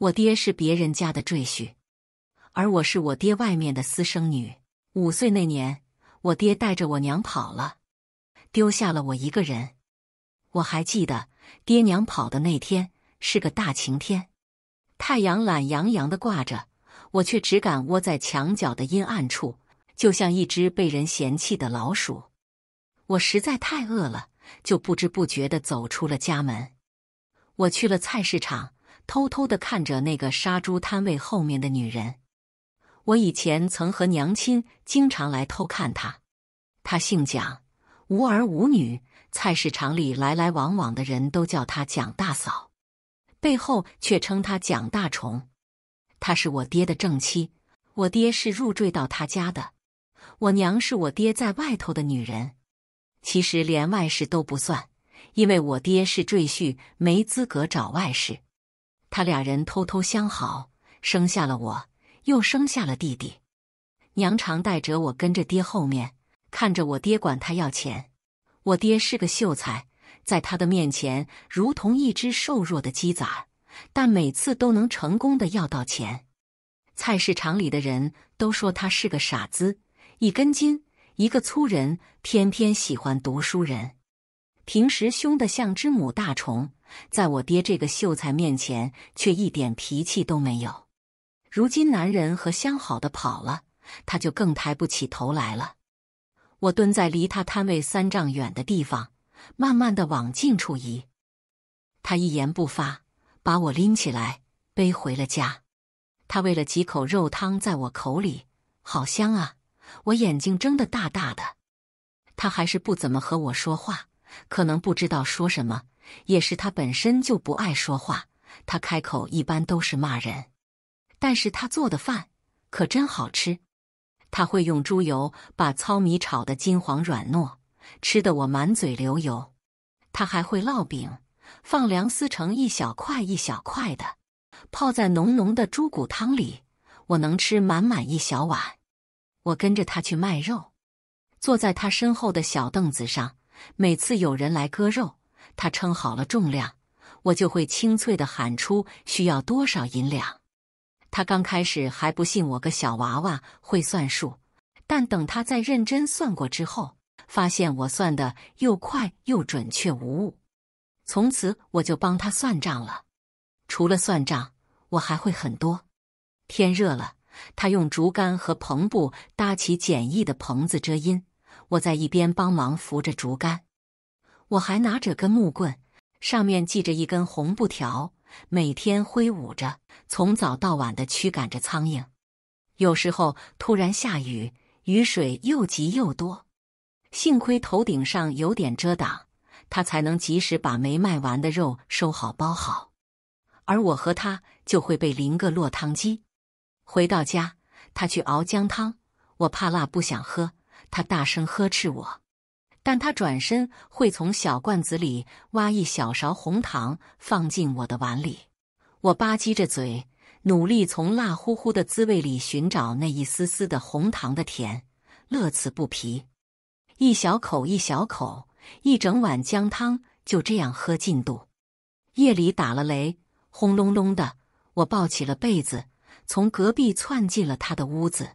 我爹是别人家的赘婿，而我是我爹外面的私生女。五岁那年，我爹带着我娘跑了，丢下了我一个人。我还记得爹娘跑的那天是个大晴天，太阳懒洋洋的挂着，我却只敢窝在墙角的阴暗处，就像一只被人嫌弃的老鼠。我实在太饿了，就不知不觉的走出了家门。我去了菜市场。偷偷的看着那个杀猪摊位后面的女人，我以前曾和娘亲经常来偷看她。她姓蒋，无儿无女，菜市场里来来往往的人都叫她蒋大嫂，背后却称她蒋大虫。她是我爹的正妻，我爹是入赘到她家的，我娘是我爹在外头的女人。其实连外事都不算，因为我爹是赘婿，没资格找外事。他俩人偷偷相好，生下了我，又生下了弟弟。娘常带着我跟着爹后面，看着我爹管他要钱。我爹是个秀才，在他的面前如同一只瘦弱的鸡仔，但每次都能成功的要到钱。菜市场里的人都说他是个傻子，一根筋，一个粗人，偏偏喜欢读书人。平时凶的像只母大虫。在我爹这个秀才面前，却一点脾气都没有。如今男人和相好的跑了，他就更抬不起头来了。我蹲在离他摊位三丈远的地方，慢慢的往近处移。他一言不发，把我拎起来背回了家。他喂了几口肉汤在我口里，好香啊！我眼睛睁得大大的。他还是不怎么和我说话，可能不知道说什么。也是他本身就不爱说话，他开口一般都是骂人。但是他做的饭可真好吃，他会用猪油把糙米炒得金黄软糯，吃的我满嘴流油。他还会烙饼，放凉丝成一小块一小块的，泡在浓浓的猪骨汤里，我能吃满满一小碗。我跟着他去卖肉，坐在他身后的小凳子上，每次有人来割肉。他称好了重量，我就会清脆的喊出需要多少银两。他刚开始还不信我个小娃娃会算数，但等他再认真算过之后，发现我算的又快又准确无误。从此我就帮他算账了。除了算账，我还会很多。天热了，他用竹竿和篷布搭起简易的棚子遮阴，我在一边帮忙扶着竹竿。我还拿着根木棍，上面系着一根红布条，每天挥舞着，从早到晚的驱赶着苍蝇。有时候突然下雨，雨水又急又多，幸亏头顶上有点遮挡，他才能及时把没卖完的肉收好包好。而我和他就会被淋个落汤鸡。回到家，他去熬姜汤，我怕辣不想喝，他大声呵斥我。但他转身会从小罐子里挖一小勺红糖，放进我的碗里。我吧唧着嘴，努力从辣乎乎的滋味里寻找那一丝丝的红糖的甜，乐此不疲。一小口一小口，一整碗姜汤就这样喝进肚。夜里打了雷，轰隆隆的，我抱起了被子，从隔壁窜进了他的屋子。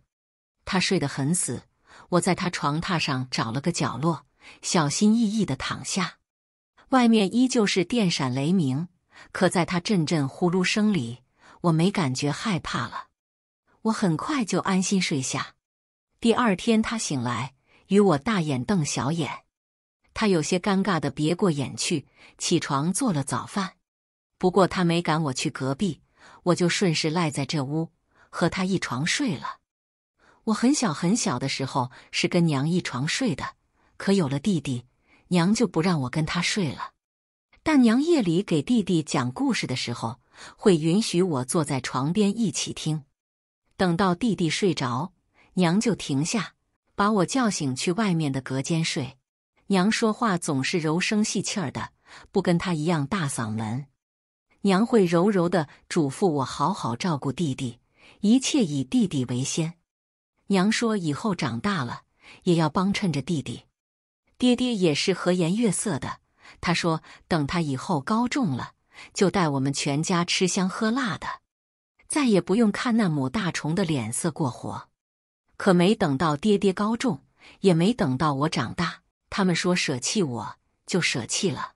他睡得很死，我在他床榻上找了个角落。小心翼翼的躺下，外面依旧是电闪雷鸣，可在他阵阵呼噜声里，我没感觉害怕了。我很快就安心睡下。第二天他醒来，与我大眼瞪小眼，他有些尴尬的别过眼去，起床做了早饭。不过他没赶我去隔壁，我就顺势赖在这屋，和他一床睡了。我很小很小的时候是跟娘一床睡的。可有了弟弟，娘就不让我跟他睡了。但娘夜里给弟弟讲故事的时候，会允许我坐在床边一起听。等到弟弟睡着，娘就停下，把我叫醒去外面的隔间睡。娘说话总是柔声细气儿的，不跟他一样大嗓门。娘会柔柔的嘱咐我好好照顾弟弟，一切以弟弟为先。娘说，以后长大了也要帮衬着弟弟。爹爹也是和颜悦色的，他说：“等他以后高中了，就带我们全家吃香喝辣的，再也不用看那母大虫的脸色过活。”可没等到爹爹高中，也没等到我长大，他们说舍弃我就舍弃了。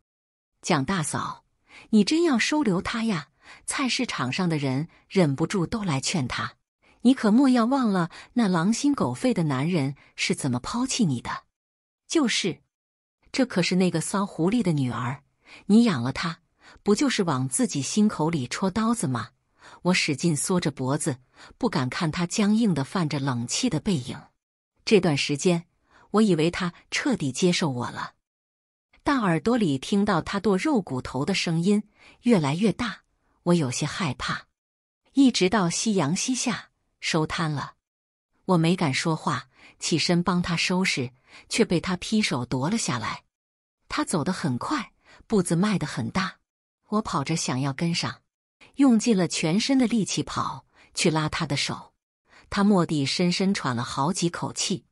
蒋大嫂，你真要收留他呀？菜市场上的人忍不住都来劝他：“你可莫要忘了那狼心狗肺的男人是怎么抛弃你的。”就是，这可是那个骚狐狸的女儿，你养了她，不就是往自己心口里戳刀子吗？我使劲缩着脖子，不敢看她僵硬的、泛着冷气的背影。这段时间，我以为他彻底接受我了，但耳朵里听到他剁肉骨头的声音越来越大，我有些害怕。一直到夕阳西下，收摊了，我没敢说话，起身帮他收拾。却被他劈手夺了下来。他走得很快，步子迈得很大。我跑着想要跟上，用尽了全身的力气跑去拉他的手。他蓦地深深喘了好几口气。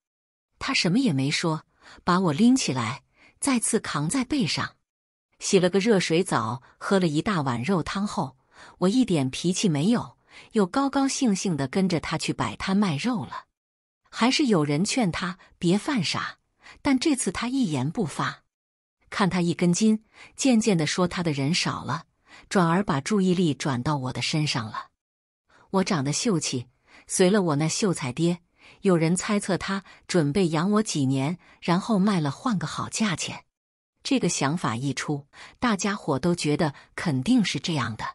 他什么也没说，把我拎起来，再次扛在背上。洗了个热水澡，喝了一大碗肉汤后，我一点脾气没有，又高高兴兴的跟着他去摆摊卖肉了。还是有人劝他别犯傻，但这次他一言不发，看他一根筋。渐渐的说他的人少了，转而把注意力转到我的身上了。我长得秀气，随了我那秀才爹。有人猜测他准备养我几年，然后卖了换个好价钱。这个想法一出，大家伙都觉得肯定是这样的。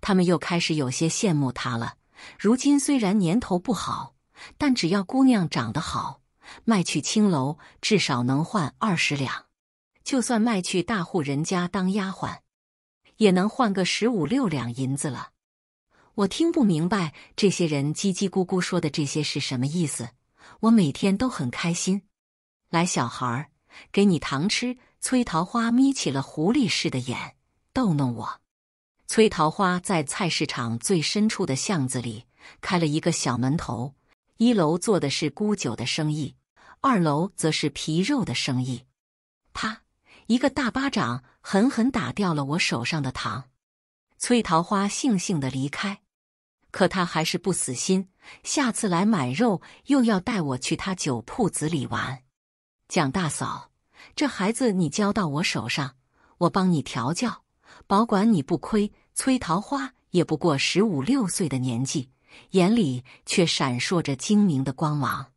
他们又开始有些羡慕他了。如今虽然年头不好。但只要姑娘长得好，卖去青楼至少能换二十两；就算卖去大户人家当丫鬟，也能换个十五六两银子了。我听不明白这些人叽叽咕咕说的这些是什么意思。我每天都很开心。来，小孩儿，给你糖吃。崔桃花眯起了狐狸似的眼，逗弄我。崔桃花在菜市场最深处的巷子里开了一个小门头。一楼做的是沽酒的生意，二楼则是皮肉的生意。啪！一个大巴掌狠狠打掉了我手上的糖。崔桃花悻悻地离开，可他还是不死心，下次来买肉又要带我去他酒铺子里玩。蒋大嫂，这孩子你交到我手上，我帮你调教，保管你不亏。崔桃花也不过十五六岁的年纪。眼里却闪烁着精明的光芒，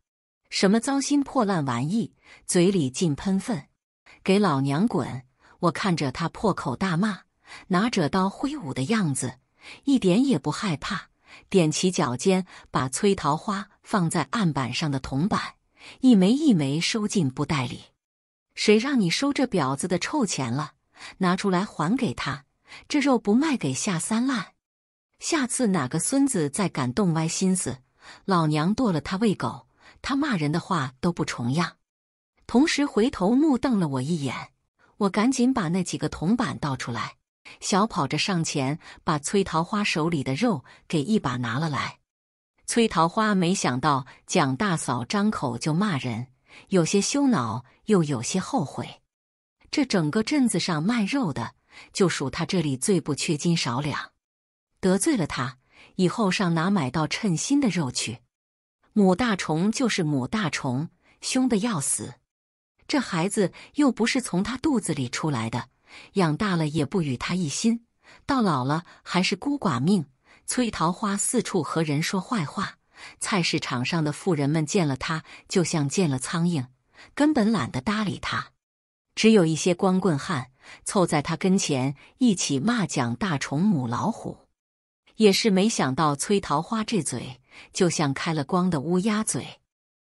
什么糟心破烂玩意，嘴里尽喷粪，给老娘滚！我看着他破口大骂，拿着刀挥舞的样子，一点也不害怕，踮起脚尖把崔桃花放在案板上的铜板，一枚一枚收进布袋里。谁让你收这婊子的臭钱了？拿出来还给他，这肉不卖给下三滥。下次哪个孙子再敢动歪心思，老娘剁了他喂狗！他骂人的话都不重样。同时回头怒瞪了我一眼，我赶紧把那几个铜板倒出来，小跑着上前把崔桃花手里的肉给一把拿了来。崔桃花没想到蒋大嫂张口就骂人，有些羞恼又有些后悔。这整个镇子上卖肉的，就数他这里最不缺斤少两。得罪了他，以后上哪买到称心的肉去？母大虫就是母大虫，凶的要死。这孩子又不是从他肚子里出来的，养大了也不与他一心，到老了还是孤寡命。崔桃花四处和人说坏话，菜市场上的富人们见了他就像见了苍蝇，根本懒得搭理他。只有一些光棍汉凑在他跟前一起骂蒋大虫母老虎。也是没想到崔桃花这嘴就像开了光的乌鸦嘴。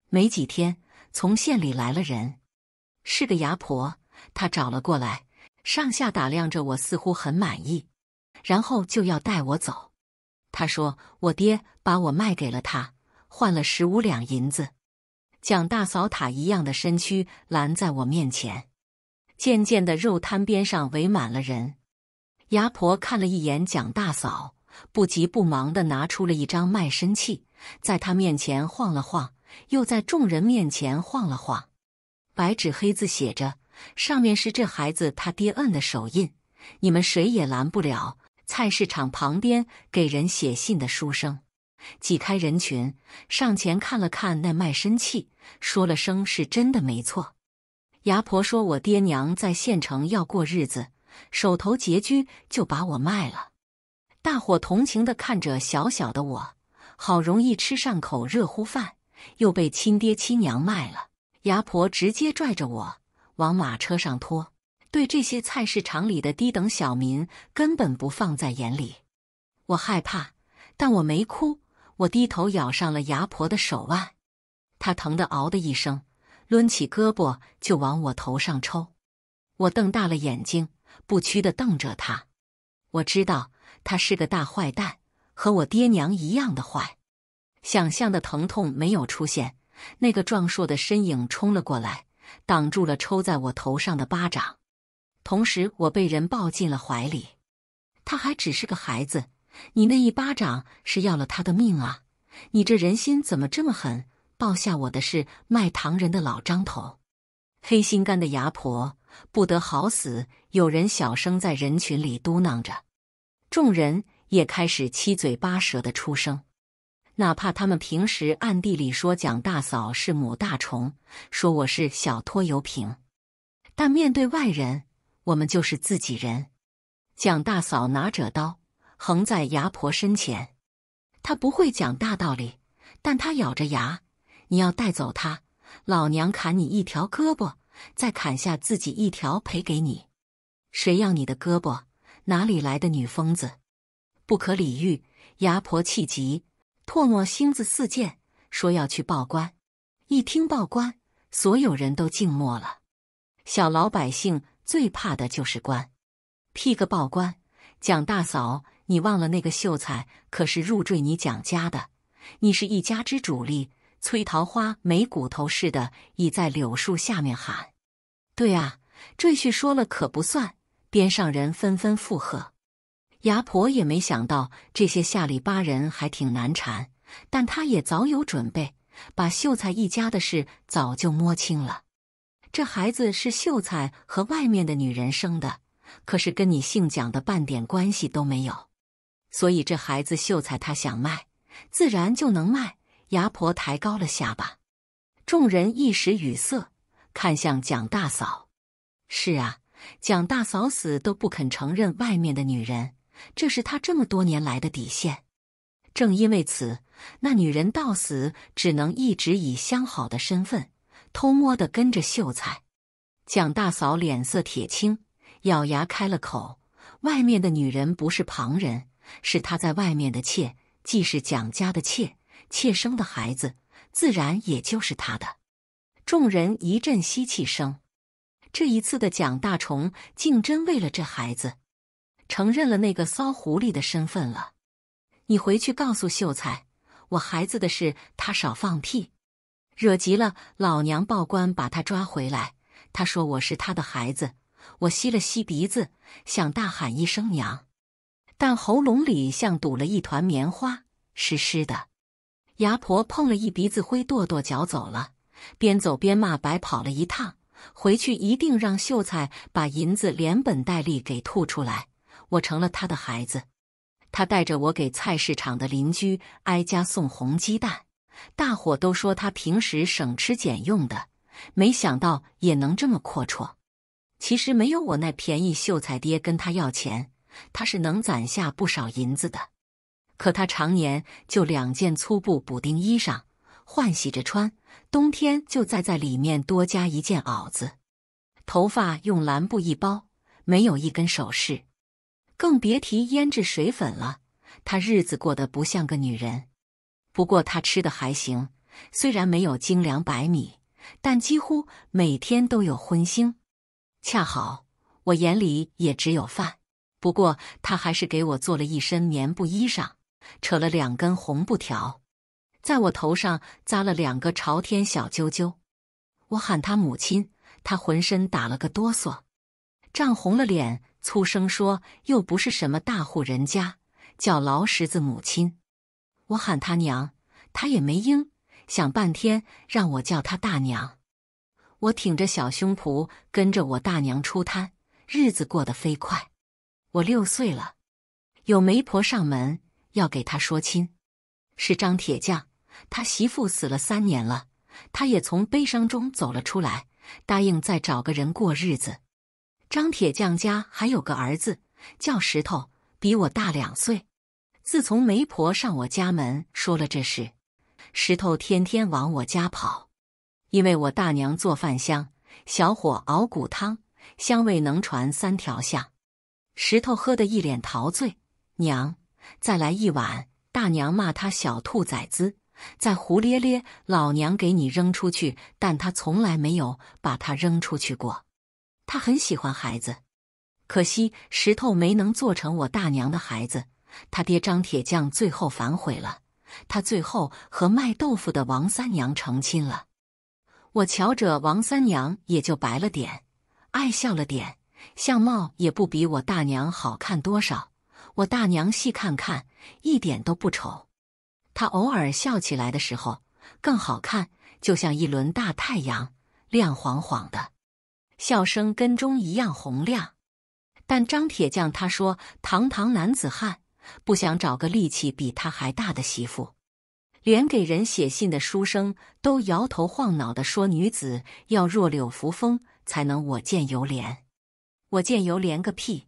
没几天，从县里来了人，是个牙婆，她找了过来，上下打量着我，似乎很满意，然后就要带我走。她说：“我爹把我卖给了他，换了十五两银子。”蒋大嫂塔一样的身躯拦在我面前。渐渐的，肉摊边上围满了人。牙婆看了一眼蒋大嫂。不急不忙地拿出了一张卖身契，在他面前晃了晃，又在众人面前晃了晃，白纸黑字写着，上面是这孩子他爹摁的手印，你们谁也拦不了。菜市场旁边给人写信的书生挤开人群，上前看了看那卖身契，说了声是真的没错。牙婆说：“我爹娘在县城要过日子，手头拮据，就把我卖了。”大伙同情地看着小小的我，好容易吃上口热乎饭，又被亲爹亲娘卖了。牙婆直接拽着我往马车上拖，对这些菜市场里的低等小民根本不放在眼里。我害怕，但我没哭。我低头咬上了牙婆的手腕，她疼得嗷的一声，抡起胳膊就往我头上抽。我瞪大了眼睛，不屈地瞪着她。我知道。他是个大坏蛋，和我爹娘一样的坏。想象的疼痛没有出现，那个壮硕的身影冲了过来，挡住了抽在我头上的巴掌。同时，我被人抱进了怀里。他还只是个孩子，你那一巴掌是要了他的命啊！你这人心怎么这么狠？抱下我的是卖糖人的老张头，黑心肝的牙婆不得好死。有人小声在人群里嘟囔着。众人也开始七嘴八舌的出声，哪怕他们平时暗地里说蒋大嫂是母大虫，说我是小拖油瓶，但面对外人，我们就是自己人。蒋大嫂拿着刀横在牙婆身前，她不会讲大道理，但她咬着牙：“你要带走她，老娘砍你一条胳膊，再砍下自己一条赔给你。谁要你的胳膊？”哪里来的女疯子，不可理喻！牙婆气急，唾沫星子四溅，说要去报官。一听报官，所有人都静默了。小老百姓最怕的就是官，屁个报官！蒋大嫂，你忘了那个秀才可是入赘你蒋家的，你是一家之主力。崔桃花没骨头似的，倚在柳树下面喊：“对啊，赘婿说了可不算。”边上人纷纷附和，牙婆也没想到这些下里巴人还挺难缠，但她也早有准备，把秀才一家的事早就摸清了。这孩子是秀才和外面的女人生的，可是跟你姓蒋的半点关系都没有，所以这孩子秀才他想卖，自然就能卖。牙婆抬高了下巴，众人一时语塞，看向蒋大嫂。是啊。蒋大嫂死都不肯承认外面的女人，这是她这么多年来的底线。正因为此，那女人到死只能一直以相好的身份，偷摸的跟着秀才。蒋大嫂脸色铁青，咬牙开了口：“外面的女人不是旁人，是她在外面的妾，既是蒋家的妾，妾生的孩子自然也就是他的。”众人一阵吸气声。这一次的蒋大虫竟真为了这孩子，承认了那个骚狐狸的身份了。你回去告诉秀才，我孩子的事，他少放屁，惹急了老娘报官，把他抓回来。他说我是他的孩子，我吸了吸鼻子，想大喊一声娘，但喉咙里像堵了一团棉花，湿湿的。牙婆碰了一鼻子灰，跺跺脚走了，边走边骂白跑了一趟。回去一定让秀才把银子连本带利给吐出来。我成了他的孩子，他带着我给菜市场的邻居挨家送红鸡蛋，大伙都说他平时省吃俭用的，没想到也能这么阔绰。其实没有我那便宜秀才爹跟他要钱，他是能攒下不少银子的。可他常年就两件粗布补丁衣裳，换洗着穿。冬天就再在里面多加一件袄子，头发用蓝布一包，没有一根首饰，更别提胭脂水粉了。她日子过得不像个女人，不过她吃的还行，虽然没有精粮白米，但几乎每天都有荤腥。恰好我眼里也只有饭，不过她还是给我做了一身棉布衣裳，扯了两根红布条。在我头上扎了两个朝天小揪揪，我喊他母亲，他浑身打了个哆嗦，涨红了脸，粗声说：“又不是什么大户人家，叫劳什子母亲。”我喊他娘，他也没应，想半天让我叫他大娘。我挺着小胸脯跟着我大娘出摊，日子过得飞快，我六岁了，有媒婆上门要给他说亲，是张铁匠。他媳妇死了三年了，他也从悲伤中走了出来，答应再找个人过日子。张铁匠家还有个儿子叫石头，比我大两岁。自从媒婆上我家门说了这事，石头天天往我家跑，因为我大娘做饭香，小火熬骨汤，香味能传三条巷。石头喝得一脸陶醉，娘，再来一碗。大娘骂他小兔崽子。再胡咧咧，老娘给你扔出去！但他从来没有把他扔出去过。他很喜欢孩子，可惜石头没能做成我大娘的孩子。他爹张铁匠最后反悔了，他最后和卖豆腐的王三娘成亲了。我瞧着王三娘也就白了点，爱笑了点，相貌也不比我大娘好看多少。我大娘细看看，一点都不丑。他偶尔笑起来的时候更好看，就像一轮大太阳，亮晃晃的。笑声跟钟一样洪亮。但张铁匠他说：“堂堂男子汉，不想找个力气比他还大的媳妇。”连给人写信的书生都摇头晃脑的说：“女子要弱柳扶风，才能我见犹怜。”我见犹怜个屁！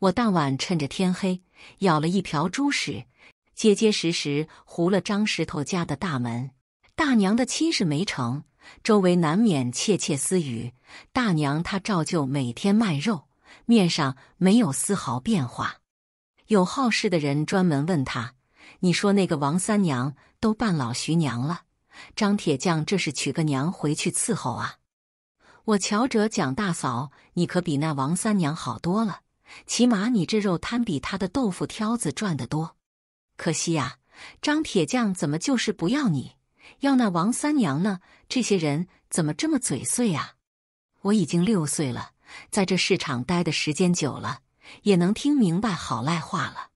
我当晚趁着天黑，舀了一瓢猪屎。结结实实糊了张石头家的大门，大娘的亲事没成，周围难免窃窃私语。大娘她照旧每天卖肉，面上没有丝毫变化。有好事的人专门问他：“你说那个王三娘都半老徐娘了，张铁匠这是娶个娘回去伺候啊？”我瞧着蒋大嫂，你可比那王三娘好多了，起码你这肉摊比他的豆腐挑子赚得多。可惜呀，张铁匠怎么就是不要你，要那王三娘呢？这些人怎么这么嘴碎啊？我已经六岁了，在这市场待的时间久了，也能听明白好赖话了。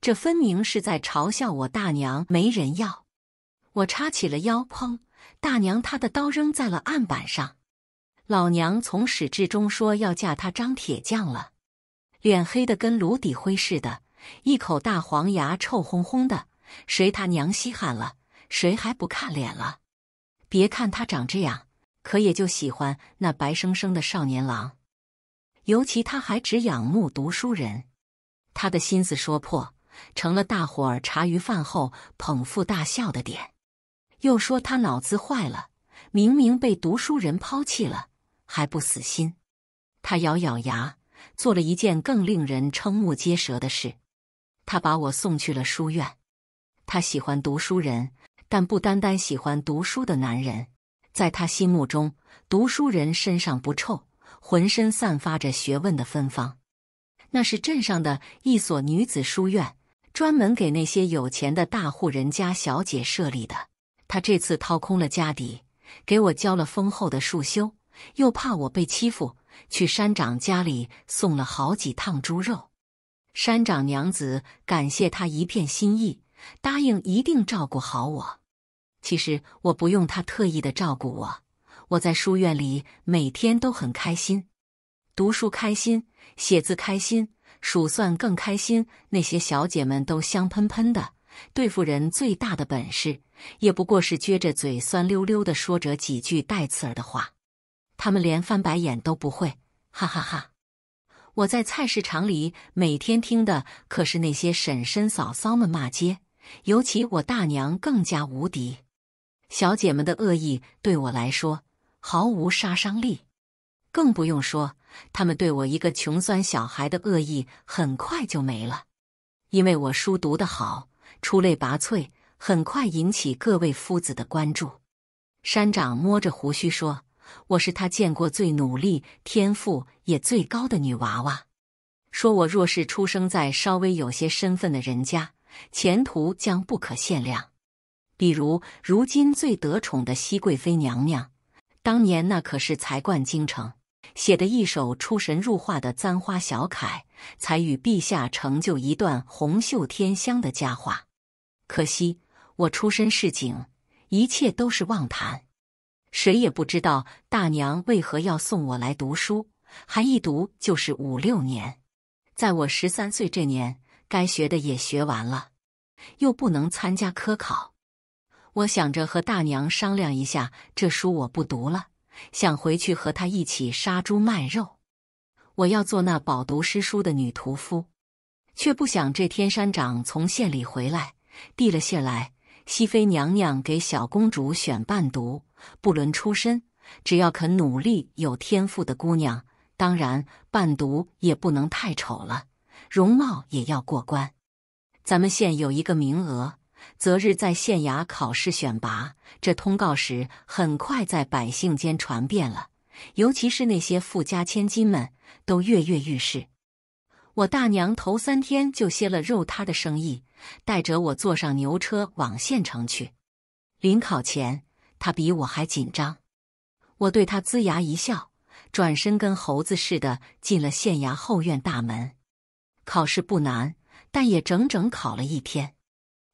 这分明是在嘲笑我大娘没人要。我叉起了腰，砰！大娘，她的刀扔在了案板上。老娘从始至终说要嫁他张铁匠了，脸黑的跟炉底灰似的。一口大黄牙，臭烘烘的，谁他娘稀罕了？谁还不看脸了？别看他长这样，可也就喜欢那白生生的少年郎。尤其他还只仰慕读书人，他的心思说破，成了大伙儿茶余饭后捧腹大笑的点。又说他脑子坏了，明明被读书人抛弃了，还不死心。他咬咬牙，做了一件更令人瞠目结舌的事。他把我送去了书院。他喜欢读书人，但不单单喜欢读书的男人。在他心目中，读书人身上不臭，浑身散发着学问的芬芳。那是镇上的一所女子书院，专门给那些有钱的大户人家小姐设立的。他这次掏空了家底，给我交了丰厚的束修，又怕我被欺负，去山长家里送了好几趟猪肉。山长娘子感谢他一片心意，答应一定照顾好我。其实我不用他特意的照顾我，我在书院里每天都很开心，读书开心，写字开心，数算更开心。那些小姐们都香喷喷的，对付人最大的本事也不过是撅着嘴酸溜溜的说着几句带刺儿的话，他们连翻白眼都不会，哈哈哈。我在菜市场里每天听的可是那些婶婶嫂嫂们骂街，尤其我大娘更加无敌。小姐们的恶意对我来说毫无杀伤力，更不用说他们对我一个穷酸小孩的恶意很快就没了，因为我书读得好，出类拔萃，很快引起各位夫子的关注。山长摸着胡须说。我是他见过最努力、天赋也最高的女娃娃。说，我若是出生在稍微有些身份的人家，前途将不可限量。比如如今最得宠的熹贵妃娘娘，当年那可是才冠京城，写的一手出神入化的簪花小楷，才与陛下成就一段红袖添香的佳话。可惜我出身市井，一切都是妄谈。谁也不知道大娘为何要送我来读书，还一读就是五六年。在我十三岁这年，该学的也学完了，又不能参加科考。我想着和大娘商量一下，这书我不读了，想回去和她一起杀猪卖肉。我要做那饱读诗书的女屠夫，却不想这天山长从县里回来，递了信来，熹妃娘娘给小公主选伴读。不论出身，只要肯努力、有天赋的姑娘，当然伴读也不能太丑了，容貌也要过关。咱们县有一个名额，择日在县衙考试选拔。这通告时很快在百姓间传遍了，尤其是那些富家千金们都跃跃欲试。我大娘头三天就歇了肉摊的生意，带着我坐上牛车往县城去。临考前。他比我还紧张，我对他龇牙一笑，转身跟猴子似的进了县衙后院大门。考试不难，但也整整考了一天，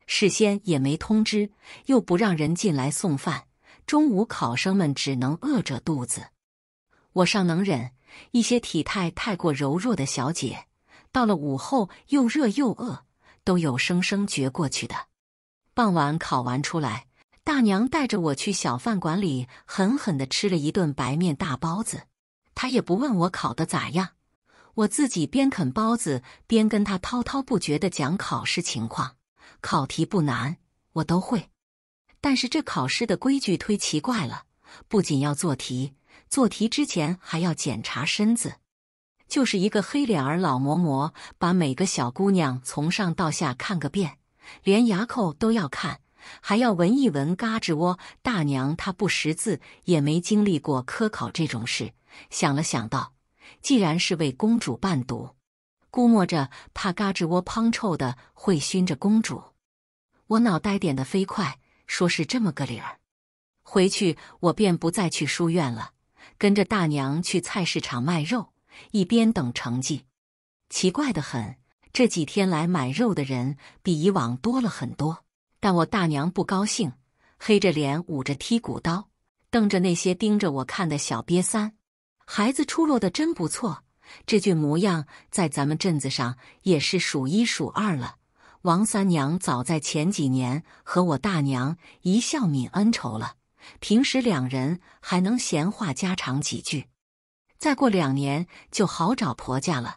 事先也没通知，又不让人进来送饭，中午考生们只能饿着肚子。我尚能忍，一些体态太过柔弱的小姐，到了午后又热又饿，都有生生绝过去的。傍晚考完出来。大娘带着我去小饭馆里狠狠地吃了一顿白面大包子，她也不问我考得咋样，我自己边啃包子边跟她滔滔不绝地讲考试情况。考题不难，我都会，但是这考试的规矩忒奇怪了，不仅要做题，做题之前还要检查身子，就是一个黑脸儿老嬷嬷把每个小姑娘从上到下看个遍，连牙口都要看。还要闻一闻嘎吱窝大娘，她不识字，也没经历过科考这种事。想了想，道：“既然是为公主伴读，估摸着怕嘎吱窝胖臭的会熏着公主。”我脑袋点的飞快，说是这么个理儿。回去我便不再去书院了，跟着大娘去菜市场卖肉，一边等成绩。奇怪的很，这几天来买肉的人比以往多了很多。但我大娘不高兴，黑着脸，捂着剔骨刀，瞪着那些盯着我看的小瘪三。孩子出落的真不错，这具模样在咱们镇子上也是数一数二了。王三娘早在前几年和我大娘一笑泯恩仇了，平时两人还能闲话家常几句。再过两年就好找婆家了，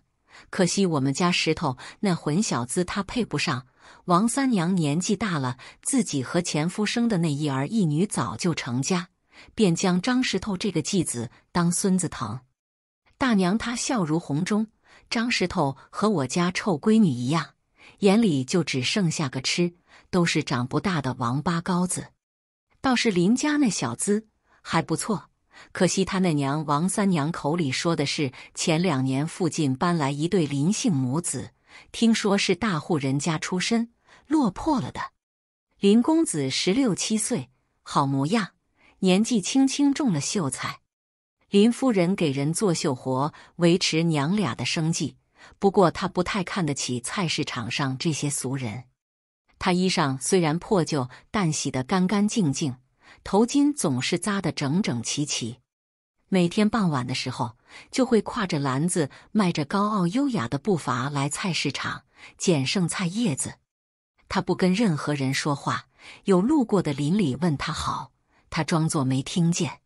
可惜我们家石头那混小子他配不上。王三娘年纪大了，自己和前夫生的那一儿一女早就成家，便将张石头这个继子当孙子疼。大娘她笑如红钟，张石头和我家臭闺女一样，眼里就只剩下个吃，都是长不大的王八羔子。倒是林家那小子还不错，可惜他那娘王三娘口里说的是前两年附近搬来一对林姓母子。听说是大户人家出身，落魄了的。林公子十六七岁，好模样，年纪轻轻中了秀才。林夫人给人做绣活，维持娘俩的生计。不过她不太看得起菜市场上这些俗人。她衣裳虽然破旧，但洗得干干净净，头巾总是扎得整整齐齐。每天傍晚的时候，就会挎着篮子，迈着高傲优雅的步伐来菜市场捡剩菜叶子。他不跟任何人说话，有路过的邻里问他好，他装作没听见。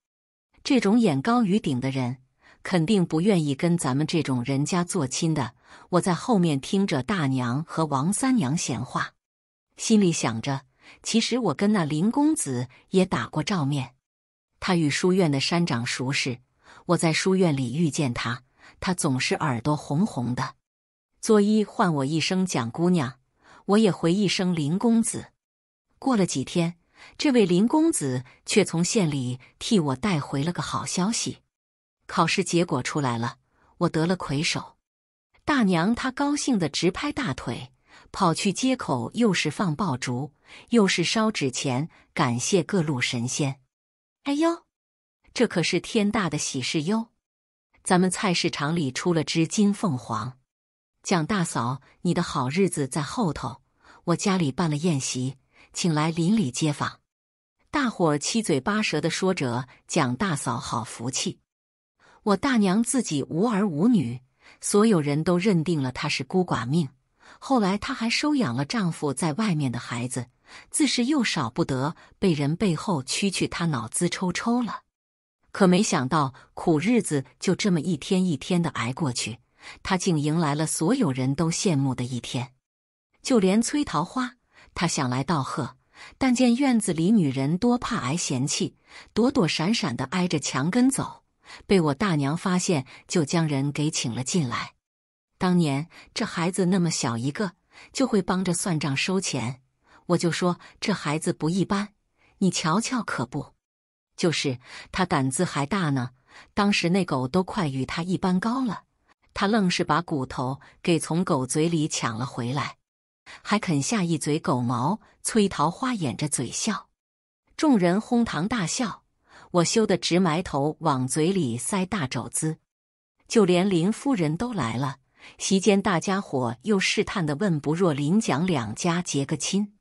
这种眼高于顶的人，肯定不愿意跟咱们这种人家做亲的。我在后面听着大娘和王三娘闲话，心里想着，其实我跟那林公子也打过照面。他与书院的山长熟识，我在书院里遇见他，他总是耳朵红红的，作揖唤我一声蒋姑娘，我也回一声林公子。过了几天，这位林公子却从县里替我带回了个好消息：考试结果出来了，我得了魁首。大娘她高兴的直拍大腿，跑去街口又是放爆竹，又是烧纸钱，感谢各路神仙。哎呦，这可是天大的喜事哟！咱们菜市场里出了只金凤凰，蒋大嫂，你的好日子在后头。我家里办了宴席，请来邻里街坊，大伙七嘴八舌的说着：“蒋大嫂好福气！”我大娘自己无儿无女，所有人都认定了她是孤寡命。后来她还收养了丈夫在外面的孩子。自是又少不得被人背后蛐蛐，他脑子抽抽了。可没想到，苦日子就这么一天一天的挨过去，他竟迎来了所有人都羡慕的一天。就连崔桃花，他想来道贺，但见院子里女人多，怕挨嫌弃，躲躲闪闪的挨着墙根走。被我大娘发现，就将人给请了进来。当年这孩子那么小一个，就会帮着算账收钱。我就说这孩子不一般，你瞧瞧可不，就是他胆子还大呢。当时那狗都快与他一般高了，他愣是把骨头给从狗嘴里抢了回来，还啃下一嘴狗毛。崔桃花掩着嘴笑，众人哄堂大笑。我羞得直埋头往嘴里塞大肘子，就连林夫人都来了。席间，大家伙又试探的问：“不若林蒋两家结个亲？”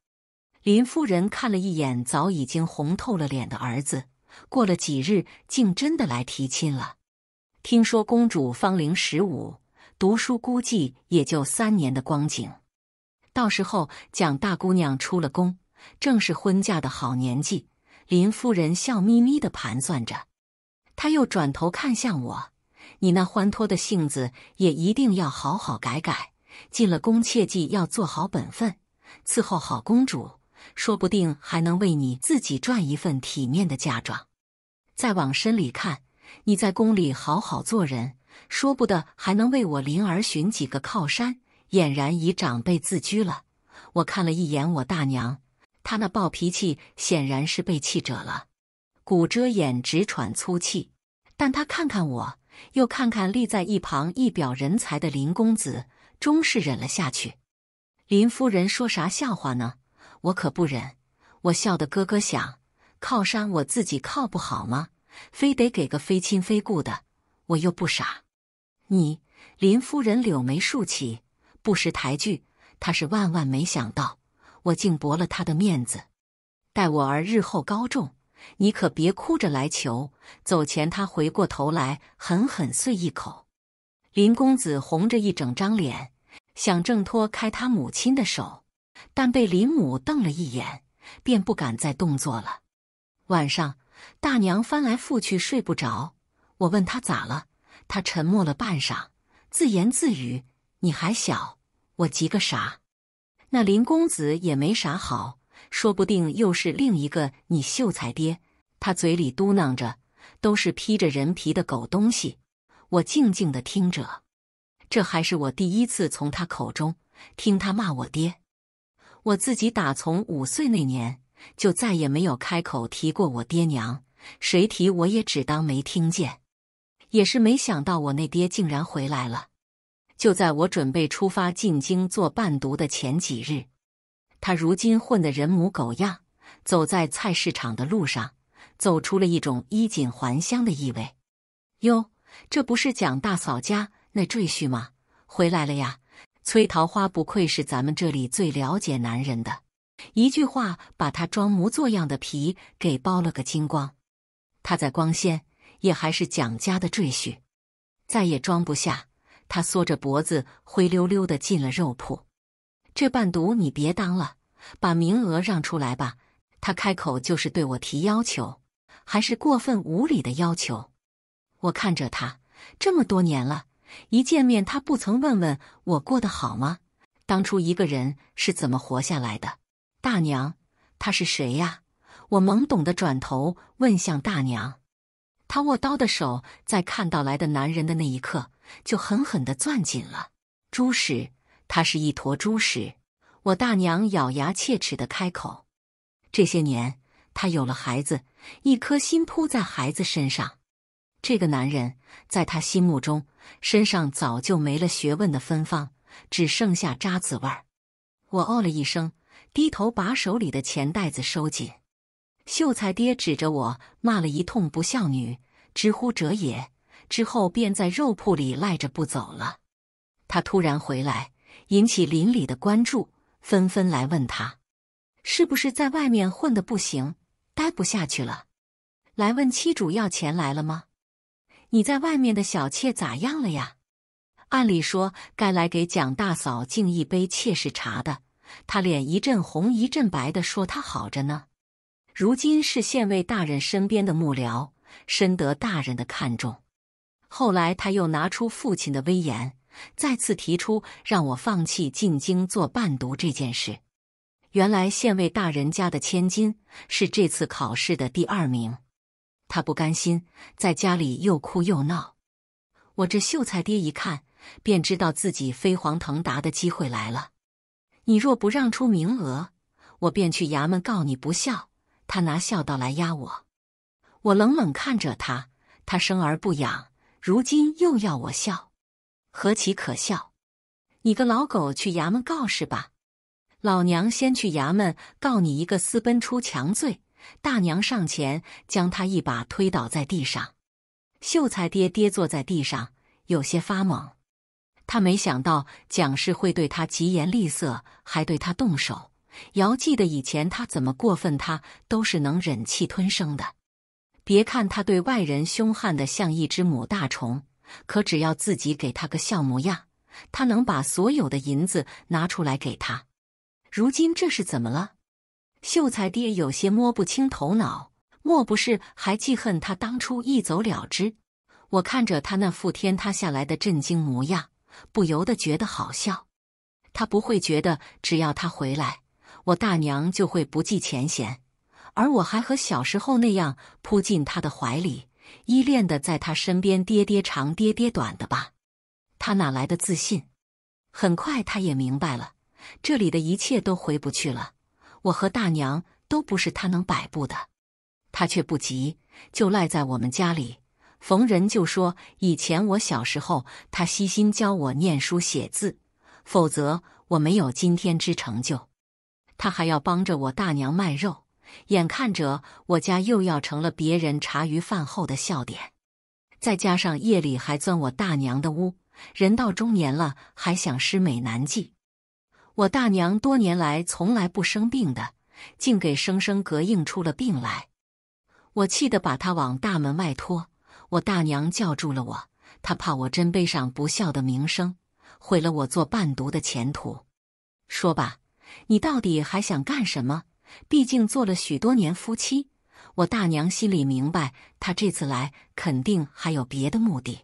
林夫人看了一眼早已经红透了脸的儿子，过了几日竟真的来提亲了。听说公主芳龄十五，读书估计也就三年的光景，到时候蒋大姑娘出了宫，正是婚嫁的好年纪。林夫人笑眯眯的盘算着，她又转头看向我：“你那欢脱的性子也一定要好好改改，进了宫切记要做好本分，伺候好公主。”说不定还能为你自己赚一份体面的嫁妆，再往深里看，你在宫里好好做人，说不得还能为我灵儿寻几个靠山，俨然以长辈自居了。我看了一眼我大娘，她那暴脾气显然是被气着了，鼓着眼直喘粗气。但她看看我又看看立在一旁一表人才的林公子，终是忍了下去。林夫人说啥笑话呢？我可不忍，我笑得咯咯响。靠山我自己靠不好吗？非得给个非亲非故的？我又不傻。你林夫人柳眉竖起，不识抬举。她是万万没想到，我竟驳了她的面子。待我儿日后高中，你可别哭着来求。走前，她回过头来，狠狠碎一口。林公子红着一整张脸，想挣脱开他母亲的手。但被林母瞪了一眼，便不敢再动作了。晚上，大娘翻来覆去睡不着，我问她咋了，她沉默了半晌，自言自语：“你还小，我急个啥？那林公子也没啥好，说不定又是另一个你秀才爹。”他嘴里嘟囔着：“都是披着人皮的狗东西。”我静静的听着，这还是我第一次从他口中听他骂我爹。我自己打从五岁那年就再也没有开口提过我爹娘，谁提我也只当没听见。也是没想到我那爹竟然回来了。就在我准备出发进京做伴读的前几日，他如今混得人模狗样，走在菜市场的路上，走出了一种衣锦还乡的意味。哟，这不是蒋大嫂家那赘婿吗？回来了呀！崔桃花不愧是咱们这里最了解男人的，一句话把他装模作样的皮给剥了个精光。他在光鲜，也还是蒋家的赘婿，再也装不下。他缩着脖子，灰溜溜的进了肉铺。这伴读你别当了，把名额让出来吧。他开口就是对我提要求，还是过分无理的要求。我看着他，这么多年了。一见面，他不曾问问我过得好吗？当初一个人是怎么活下来的？大娘，他是谁呀？我懵懂的转头问向大娘。他握刀的手，在看到来的男人的那一刻，就狠狠的攥紧了。猪屎，他是一坨猪屎。我大娘咬牙切齿的开口：这些年，他有了孩子，一颗心扑在孩子身上。这个男人在他心目中，身上早就没了学问的芬芳，只剩下渣子味儿。我哦了一声，低头把手里的钱袋子收紧。秀才爹指着我骂了一通不孝女，直乎者也。之后便在肉铺里赖着不走了。他突然回来，引起邻里的关注，纷纷来问他，是不是在外面混的不行，待不下去了？来问妻主要钱来了吗？你在外面的小妾咋样了呀？按理说该来给蒋大嫂敬一杯妾室茶的，她脸一阵红一阵白的说：“她好着呢，如今是县尉大人身边的幕僚，深得大人的看重。后来他又拿出父亲的威严，再次提出让我放弃进京做伴读这件事。原来县尉大人家的千金是这次考试的第二名。”他不甘心，在家里又哭又闹。我这秀才爹一看，便知道自己飞黄腾达的机会来了。你若不让出名额，我便去衙门告你不孝。他拿孝道来压我，我冷冷看着他。他生而不养，如今又要我孝，何其可笑！你个老狗，去衙门告是吧？老娘先去衙门告你一个私奔出墙罪。大娘上前将他一把推倒在地上，秀才爹跌坐在地上，有些发懵。他没想到蒋氏会对他疾言厉色，还对他动手。遥记得以前他怎么过分，他都是能忍气吞声的。别看他对外人凶悍的像一只母大虫，可只要自己给他个笑模样，他能把所有的银子拿出来给他。如今这是怎么了？秀才爹有些摸不清头脑，莫不是还记恨他当初一走了之？我看着他那副天塌下来的震惊模样，不由得觉得好笑。他不会觉得只要他回来，我大娘就会不计前嫌，而我还和小时候那样扑进他的怀里，依恋的在他身边爹爹长爹爹短的吧？他哪来的自信？很快，他也明白了，这里的一切都回不去了。我和大娘都不是他能摆布的，他却不急，就赖在我们家里，逢人就说以前我小时候他悉心教我念书写字，否则我没有今天之成就。他还要帮着我大娘卖肉，眼看着我家又要成了别人茶余饭后的笑点，再加上夜里还钻我大娘的屋，人到中年了还想施美男计。我大娘多年来从来不生病的，竟给生生隔应出了病来。我气得把她往大门外拖。我大娘叫住了我，她怕我真背上不孝的名声，毁了我做伴读的前途。说吧，你到底还想干什么？毕竟做了许多年夫妻，我大娘心里明白，她这次来肯定还有别的目的。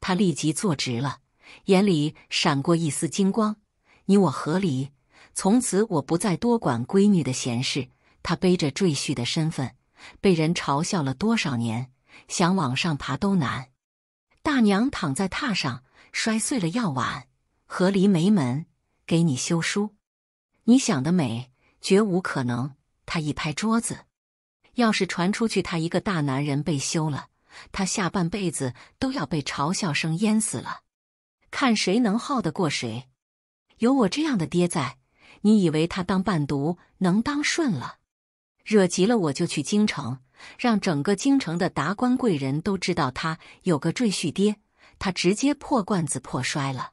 她立即坐直了，眼里闪过一丝金光。你我和离，从此我不再多管闺女的闲事。她背着赘婿的身份，被人嘲笑了多少年，想往上爬都难。大娘躺在榻上，摔碎了药碗。和离没门，给你休书，你想得美，绝无可能。他一拍桌子，要是传出去，他一个大男人被休了，他下半辈子都要被嘲笑声淹死了。看谁能耗得过谁。有我这样的爹在，你以为他当伴读能当顺了？惹急了我就去京城，让整个京城的达官贵人都知道他有个赘婿爹，他直接破罐子破摔了。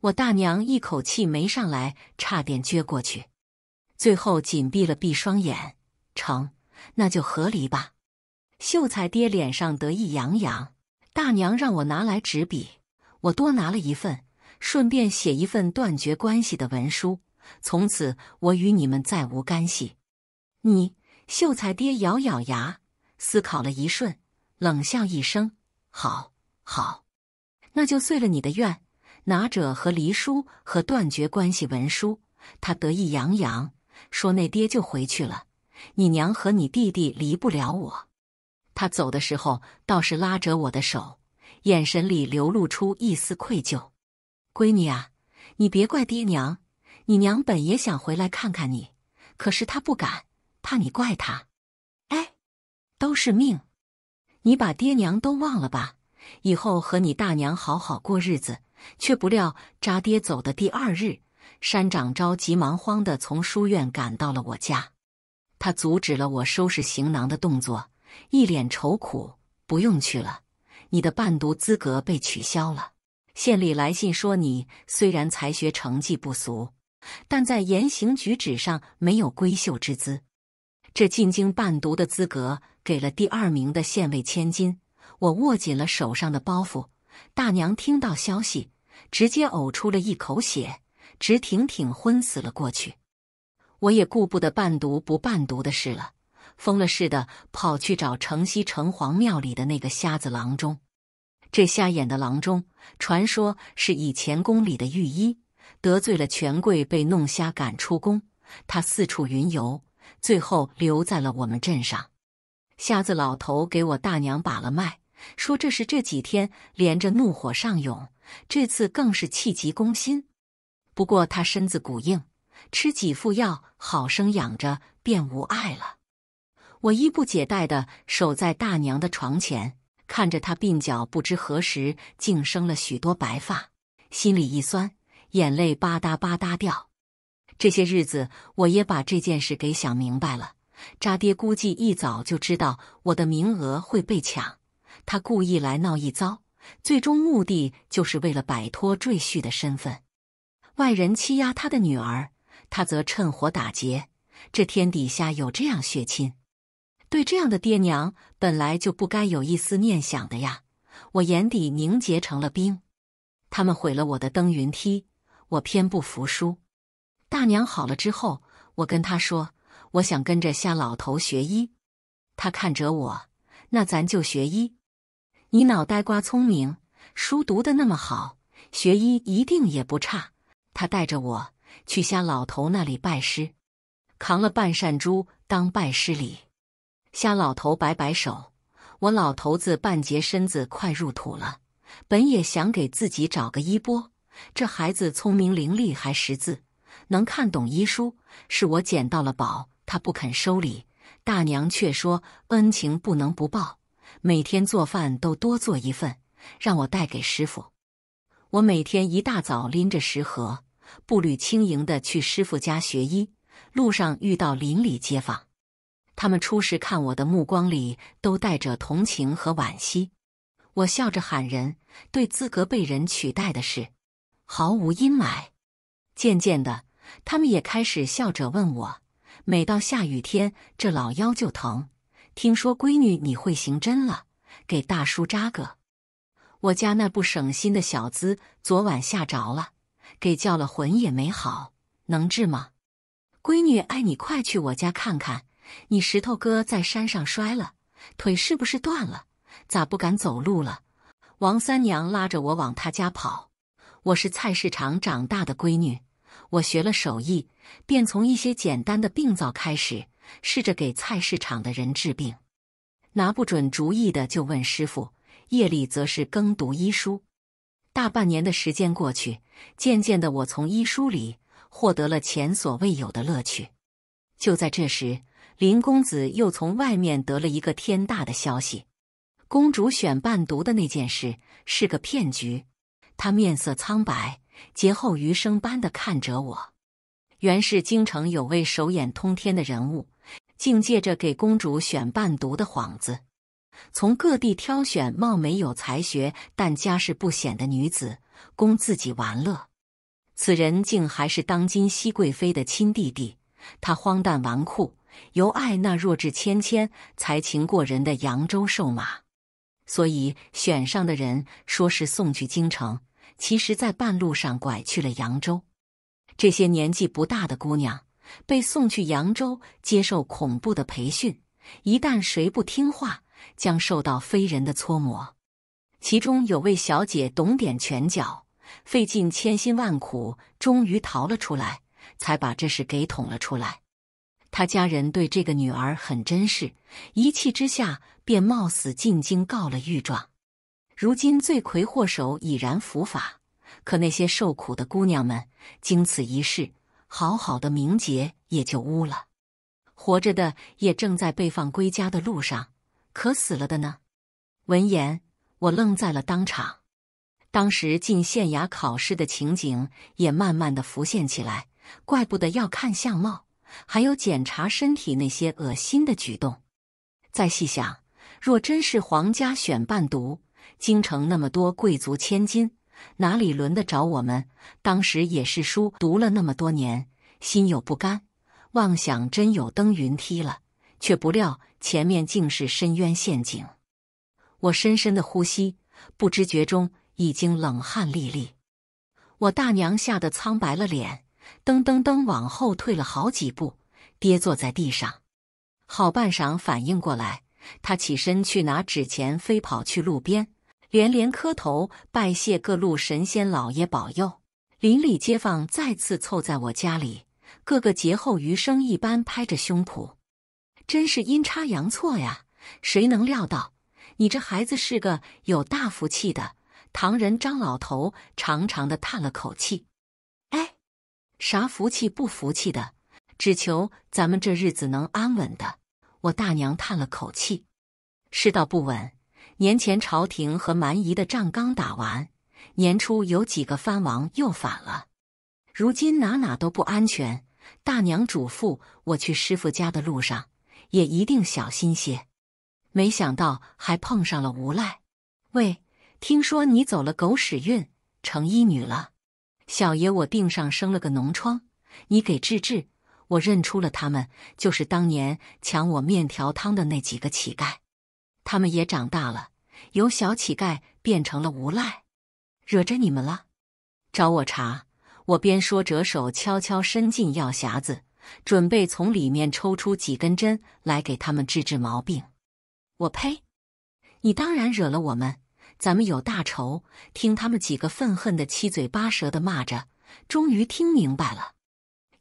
我大娘一口气没上来，差点撅过去，最后紧闭了闭双眼，成，那就和离吧。秀才爹脸上得意洋洋，大娘让我拿来纸笔，我多拿了一份。顺便写一份断绝关系的文书，从此我与你们再无干系。你秀才爹咬咬牙，思考了一瞬，冷笑一声：“好，好，那就遂了你的愿。”拿着和离书和断绝关系文书，他得意洋洋说：“那爹就回去了。你娘和你弟弟离不了我。”他走的时候倒是拉着我的手，眼神里流露出一丝愧疚。闺女啊，你别怪爹娘，你娘本也想回来看看你，可是她不敢，怕你怪她。哎，都是命，你把爹娘都忘了吧，以后和你大娘好好过日子。却不料渣爹走的第二日，山长着急忙慌的从书院赶到了我家，他阻止了我收拾行囊的动作，一脸愁苦：“不用去了，你的伴读资格被取消了。”县里来信说，你虽然才学成绩不俗，但在言行举止上没有闺秀之姿，这进京伴读的资格给了第二名的县尉千金。我握紧了手上的包袱，大娘听到消息，直接呕出了一口血，直挺挺昏死了过去。我也顾不得伴读不伴读的事了，疯了似的跑去找城西城隍庙里的那个瞎子郎中。这瞎眼的郎中，传说是以前宫里的御医，得罪了权贵，被弄瞎赶出宫。他四处云游，最后留在了我们镇上。瞎子老头给我大娘把了脉，说这是这几天连着怒火上涌，这次更是气急攻心。不过他身子骨硬，吃几副药，好生养着便无碍了。我衣不解带的守在大娘的床前。看着他鬓角不知何时竟生了许多白发，心里一酸，眼泪吧嗒吧嗒掉。这些日子，我也把这件事给想明白了。渣爹估计一早就知道我的名额会被抢，他故意来闹一遭，最终目的就是为了摆脱赘婿的身份。外人欺压他的女儿，他则趁火打劫。这天底下有这样血亲？对这样的爹娘，本来就不该有一丝念想的呀！我眼底凝结成了冰。他们毁了我的登云梯，我偏不服输。大娘好了之后，我跟她说，我想跟着瞎老头学医。他看着我，那咱就学医。你脑袋瓜聪明，书读的那么好，学医一定也不差。他带着我去瞎老头那里拜师，扛了半扇猪当拜师礼。瞎老头摆摆手：“我老头子半截身子快入土了，本也想给自己找个衣钵。这孩子聪明伶俐，还识字，能看懂医书，是我捡到了宝。他不肯收礼，大娘却说恩情不能不报，每天做饭都多做一份，让我带给师傅。我每天一大早拎着食盒，步履轻盈的去师傅家学医。路上遇到邻里街坊。”他们初时看我的目光里都带着同情和惋惜，我笑着喊人，对资格被人取代的事毫无阴霾。渐渐的，他们也开始笑着问我：，每到下雨天，这老腰就疼。听说闺女你会行针了，给大叔扎个。我家那不省心的小子昨晚吓着了，给叫了魂也没好，能治吗？闺女哎，你，快去我家看看。你石头哥在山上摔了，腿是不是断了？咋不敢走路了？王三娘拉着我往他家跑。我是菜市场长大的闺女，我学了手艺，便从一些简单的病灶开始，试着给菜市场的人治病。拿不准主意的就问师傅，夜里则是耕读医书。大半年的时间过去，渐渐的，我从医书里获得了前所未有的乐趣。就在这时。林公子又从外面得了一个天大的消息：公主选伴读的那件事是个骗局。他面色苍白，劫后余生般的看着我。原是京城有位手眼通天的人物，竟借着给公主选伴读的幌子，从各地挑选貌美有才学但家世不显的女子供自己玩乐。此人竟还是当今熹贵妃的亲弟弟。他荒诞纨绔。尤爱那弱智芊芊才情过人的扬州瘦马，所以选上的人说是送去京城，其实，在半路上拐去了扬州。这些年纪不大的姑娘被送去扬州接受恐怖的培训，一旦谁不听话，将受到非人的搓磨。其中有位小姐懂点拳脚，费尽千辛万苦，终于逃了出来，才把这事给捅了出来。他家人对这个女儿很珍视，一气之下便冒死进京告了御状。如今罪魁祸首已然伏法，可那些受苦的姑娘们，经此一事，好好的名节也就污了。活着的也正在被放归家的路上，可死了的呢？闻言，我愣在了当场。当时进县衙考试的情景也慢慢的浮现起来，怪不得要看相貌。还有检查身体那些恶心的举动，再细想，若真是皇家选伴读，京城那么多贵族千金，哪里轮得着我们？当时也是书读了那么多年，心有不甘，妄想真有登云梯了，却不料前面竟是深渊陷阱。我深深的呼吸，不知觉中已经冷汗淋漓。我大娘吓得苍白了脸。噔噔噔，往后退了好几步，跌坐在地上。好半晌，反应过来，他起身去拿纸钱，飞跑去路边，连连磕头拜谢各路神仙老爷保佑。邻里街坊再次凑在我家里，个个劫后余生一般，拍着胸脯，真是阴差阳错呀！谁能料到，你这孩子是个有大福气的。唐人张老头长长的叹了口气。啥福气不服气的，只求咱们这日子能安稳的。我大娘叹了口气：“世道不稳，年前朝廷和蛮夷的仗刚打完，年初有几个藩王又反了，如今哪哪都不安全。”大娘嘱咐我去师傅家的路上也一定小心些。没想到还碰上了无赖。喂，听说你走了狗屎运，成医女了。小爷我腚上生了个脓疮，你给治治。我认出了他们，就是当年抢我面条汤的那几个乞丐。他们也长大了，由小乞丐变成了无赖，惹着你们了，找我茬。我边说，折手悄悄伸进药匣子，准备从里面抽出几根针来给他们治治毛病。我呸！你当然惹了我们。咱们有大仇，听他们几个愤恨的七嘴八舌的骂着，终于听明白了。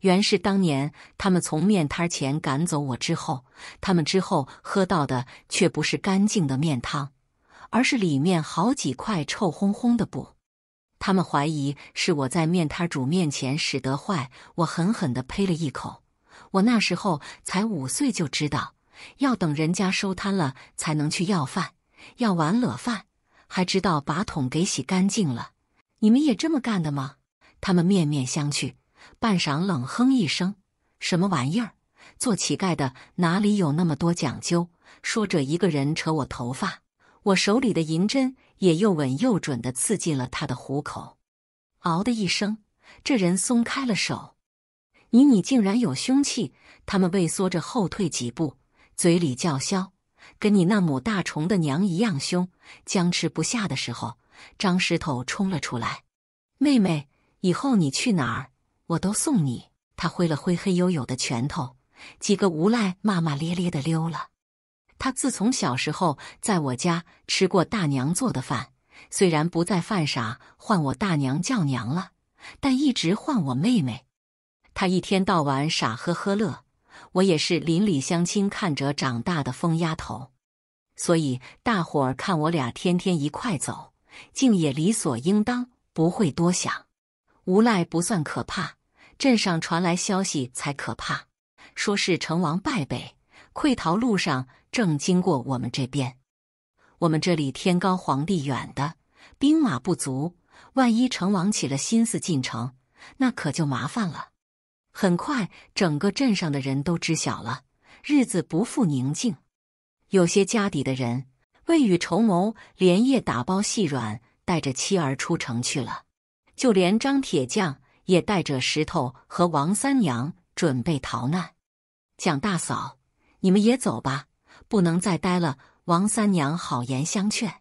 原是当年他们从面摊前赶走我之后，他们之后喝到的却不是干净的面汤，而是里面好几块臭烘烘的布。他们怀疑是我在面摊主面前使得坏，我狠狠地呸了一口。我那时候才五岁，就知道要等人家收摊了才能去要饭，要碗了饭。还知道把桶给洗干净了，你们也这么干的吗？他们面面相觑，半晌冷哼一声：“什么玩意儿？做乞丐的哪里有那么多讲究？”说着，一个人扯我头发，我手里的银针也又稳又准地刺进了他的虎口。嗷的一声，这人松开了手。你你竟然有凶器！他们畏缩着后退几步，嘴里叫嚣。跟你那母大虫的娘一样凶，僵持不下的时候，张石头冲了出来。妹妹，以后你去哪儿，我都送你。他挥了挥黑黝黝的拳头，几个无赖骂骂咧咧的溜了。他自从小时候在我家吃过大娘做的饭，虽然不再犯傻唤我大娘叫娘了，但一直唤我妹妹。他一天到晚傻呵呵乐。我也是邻里乡亲看着长大的疯丫头，所以大伙儿看我俩天天一块走，竟也理所应当，不会多想。无赖不算可怕，镇上传来消息才可怕，说是成王败北，溃逃路上正经过我们这边。我们这里天高皇帝远的，兵马不足，万一成王起了心思进城，那可就麻烦了。很快，整个镇上的人都知晓了，日子不复宁静。有些家底的人未雨绸缪，连夜打包细软，带着妻儿出城去了。就连张铁匠也带着石头和王三娘准备逃难。蒋大嫂，你们也走吧，不能再待了。王三娘好言相劝：“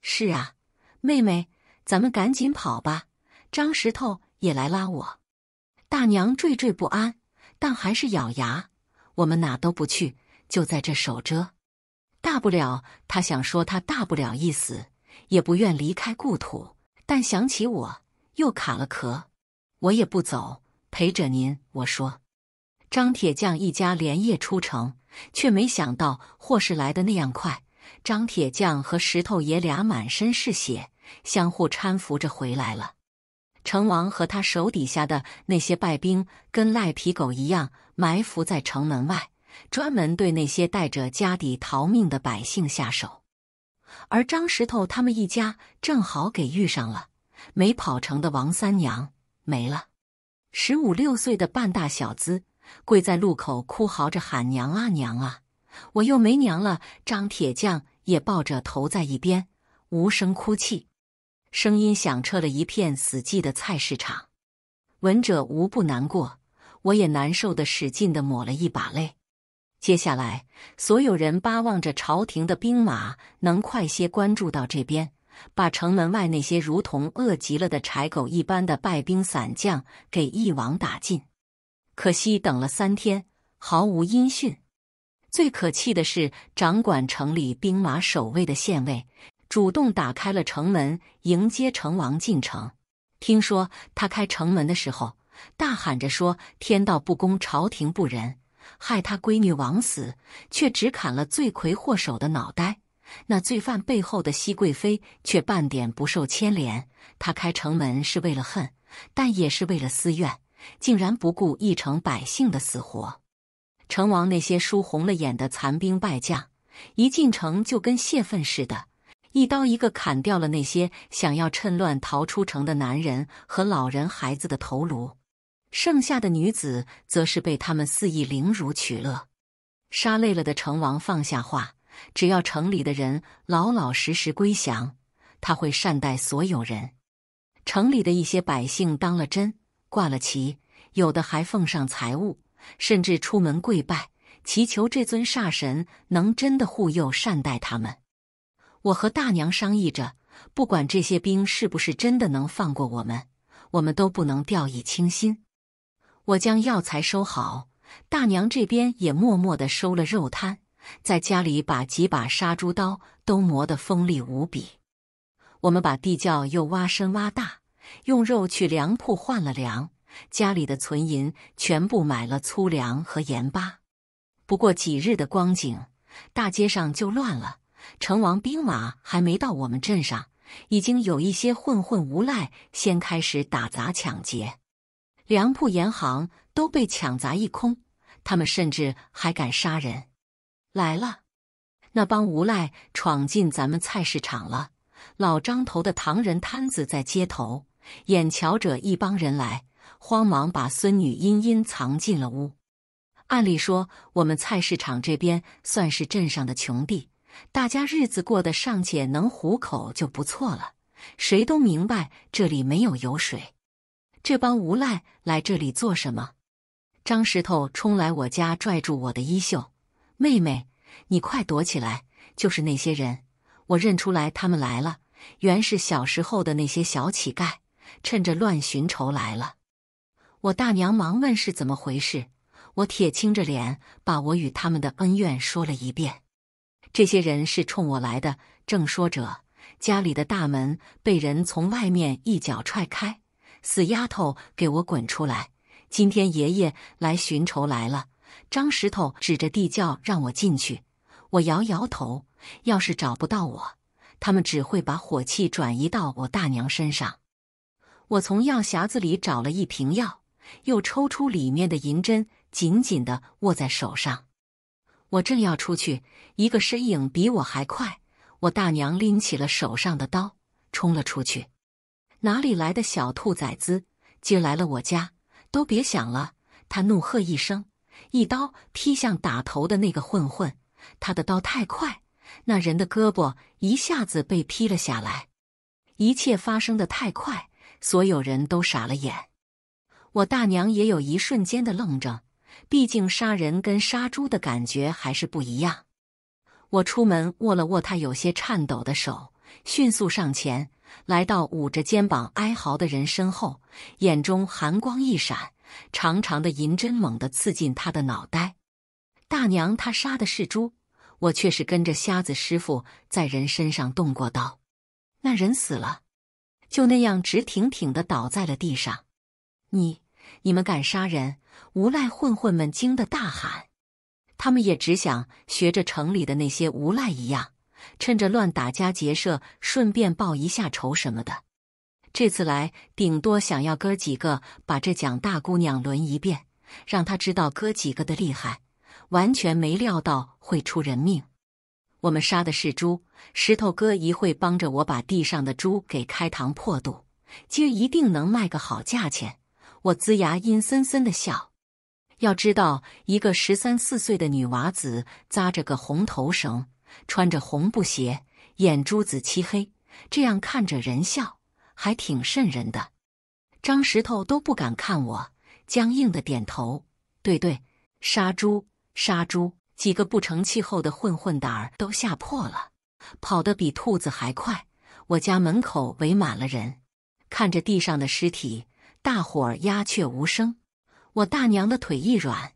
是啊，妹妹，咱们赶紧跑吧。”张石头也来拉我。大娘惴惴不安，但还是咬牙：“我们哪都不去，就在这守着。大不了，她想说她大不了一死，也不愿离开故土。但想起我又卡了壳，我也不走，陪着您。”我说：“张铁匠一家连夜出城，却没想到祸事来的那样快。张铁匠和石头爷俩满身是血，相互搀扶着回来了。”成王和他手底下的那些败兵，跟赖皮狗一样，埋伏在城门外，专门对那些带着家底逃命的百姓下手。而张石头他们一家正好给遇上了，没跑成的王三娘没了，十五六岁的半大小子跪在路口哭嚎着喊：“娘啊，娘啊，我又没娘了！”张铁匠也抱着头在一边无声哭泣。声音响彻了一片死寂的菜市场，闻者无不难过。我也难受的使劲的抹了一把泪。接下来，所有人巴望着朝廷的兵马能快些关注到这边，把城门外那些如同饿极了的柴狗一般的败兵散将给一网打尽。可惜等了三天，毫无音讯。最可气的是，掌管城里兵马守卫的县尉。主动打开了城门迎接成王进城。听说他开城门的时候，大喊着说：“天道不公，朝廷不仁，害他闺女枉死，却只砍了罪魁祸首的脑袋。那罪犯背后的熹贵妃却半点不受牵连。他开城门是为了恨，但也是为了私怨，竟然不顾一城百姓的死活。”成王那些输红了眼的残兵败将，一进城就跟泄愤似的。一刀一个砍掉了那些想要趁乱逃出城的男人和老人、孩子的头颅，剩下的女子则是被他们肆意凌辱取乐。杀累了的成王放下话，只要城里的人老老实实归降，他会善待所有人。城里的一些百姓当了真，挂了旗，有的还奉上财物，甚至出门跪拜，祈求这尊煞神能真的护佑、善待他们。我和大娘商议着，不管这些兵是不是真的能放过我们，我们都不能掉以轻心。我将药材收好，大娘这边也默默的收了肉摊，在家里把几把杀猪刀都磨得锋利无比。我们把地窖又挖深挖大，用肉去粮铺换了粮，家里的存银全部买了粗粮和盐巴。不过几日的光景，大街上就乱了。成王兵马还没到我们镇上，已经有一些混混无赖先开始打砸抢劫，粮铺盐行都被抢砸一空。他们甚至还敢杀人。来了，那帮无赖闯进咱们菜市场了。老张头的唐人摊子在街头，眼瞧着一帮人来，慌忙把孙女茵茵藏进了屋。按理说，我们菜市场这边算是镇上的穷地。大家日子过得尚且能糊口就不错了，谁都明白这里没有油水，这帮无赖来这里做什么？张石头冲来我家，拽住我的衣袖：“妹妹，你快躲起来！”就是那些人，我认出来他们来了，原是小时候的那些小乞丐，趁着乱寻仇来了。我大娘忙问是怎么回事，我铁青着脸把我与他们的恩怨说了一遍。这些人是冲我来的。正说着，家里的大门被人从外面一脚踹开：“死丫头，给我滚出来！今天爷爷来寻仇来了。”张石头指着地窖让我进去，我摇摇头。要是找不到我，他们只会把火气转移到我大娘身上。我从药匣子里找了一瓶药，又抽出里面的银针，紧紧的握在手上。我正要出去，一个身影比我还快。我大娘拎起了手上的刀，冲了出去。哪里来的小兔崽子，竟来了我家？都别想了！她怒喝一声，一刀劈向打头的那个混混。他的刀太快，那人的胳膊一下子被劈了下来。一切发生的太快，所有人都傻了眼。我大娘也有一瞬间的愣着。毕竟杀人跟杀猪的感觉还是不一样。我出门握了握他有些颤抖的手，迅速上前，来到捂着肩膀哀嚎的人身后，眼中寒光一闪，长长的银针猛地刺进他的脑袋。大娘，他杀的是猪，我却是跟着瞎子师傅在人身上动过刀。那人死了，就那样直挺挺的倒在了地上。你。你们敢杀人！无赖混混们惊得大喊，他们也只想学着城里的那些无赖一样，趁着乱打家劫舍，顺便报一下仇什么的。这次来，顶多想要哥几个把这蒋大姑娘轮一遍，让他知道哥几个的厉害。完全没料到会出人命。我们杀的是猪，石头哥一会帮着我把地上的猪给开膛破肚，今儿一定能卖个好价钱。我龇牙阴森森的笑，要知道，一个十三四岁的女娃子扎着个红头绳，穿着红布鞋，眼珠子漆黑，这样看着人笑，还挺瘆人的。张石头都不敢看我，僵硬的点头。对对，杀猪，杀猪！几个不成气候的混混胆儿都吓破了，跑得比兔子还快。我家门口围满了人，看着地上的尸体。大伙儿鸦雀无声，我大娘的腿一软，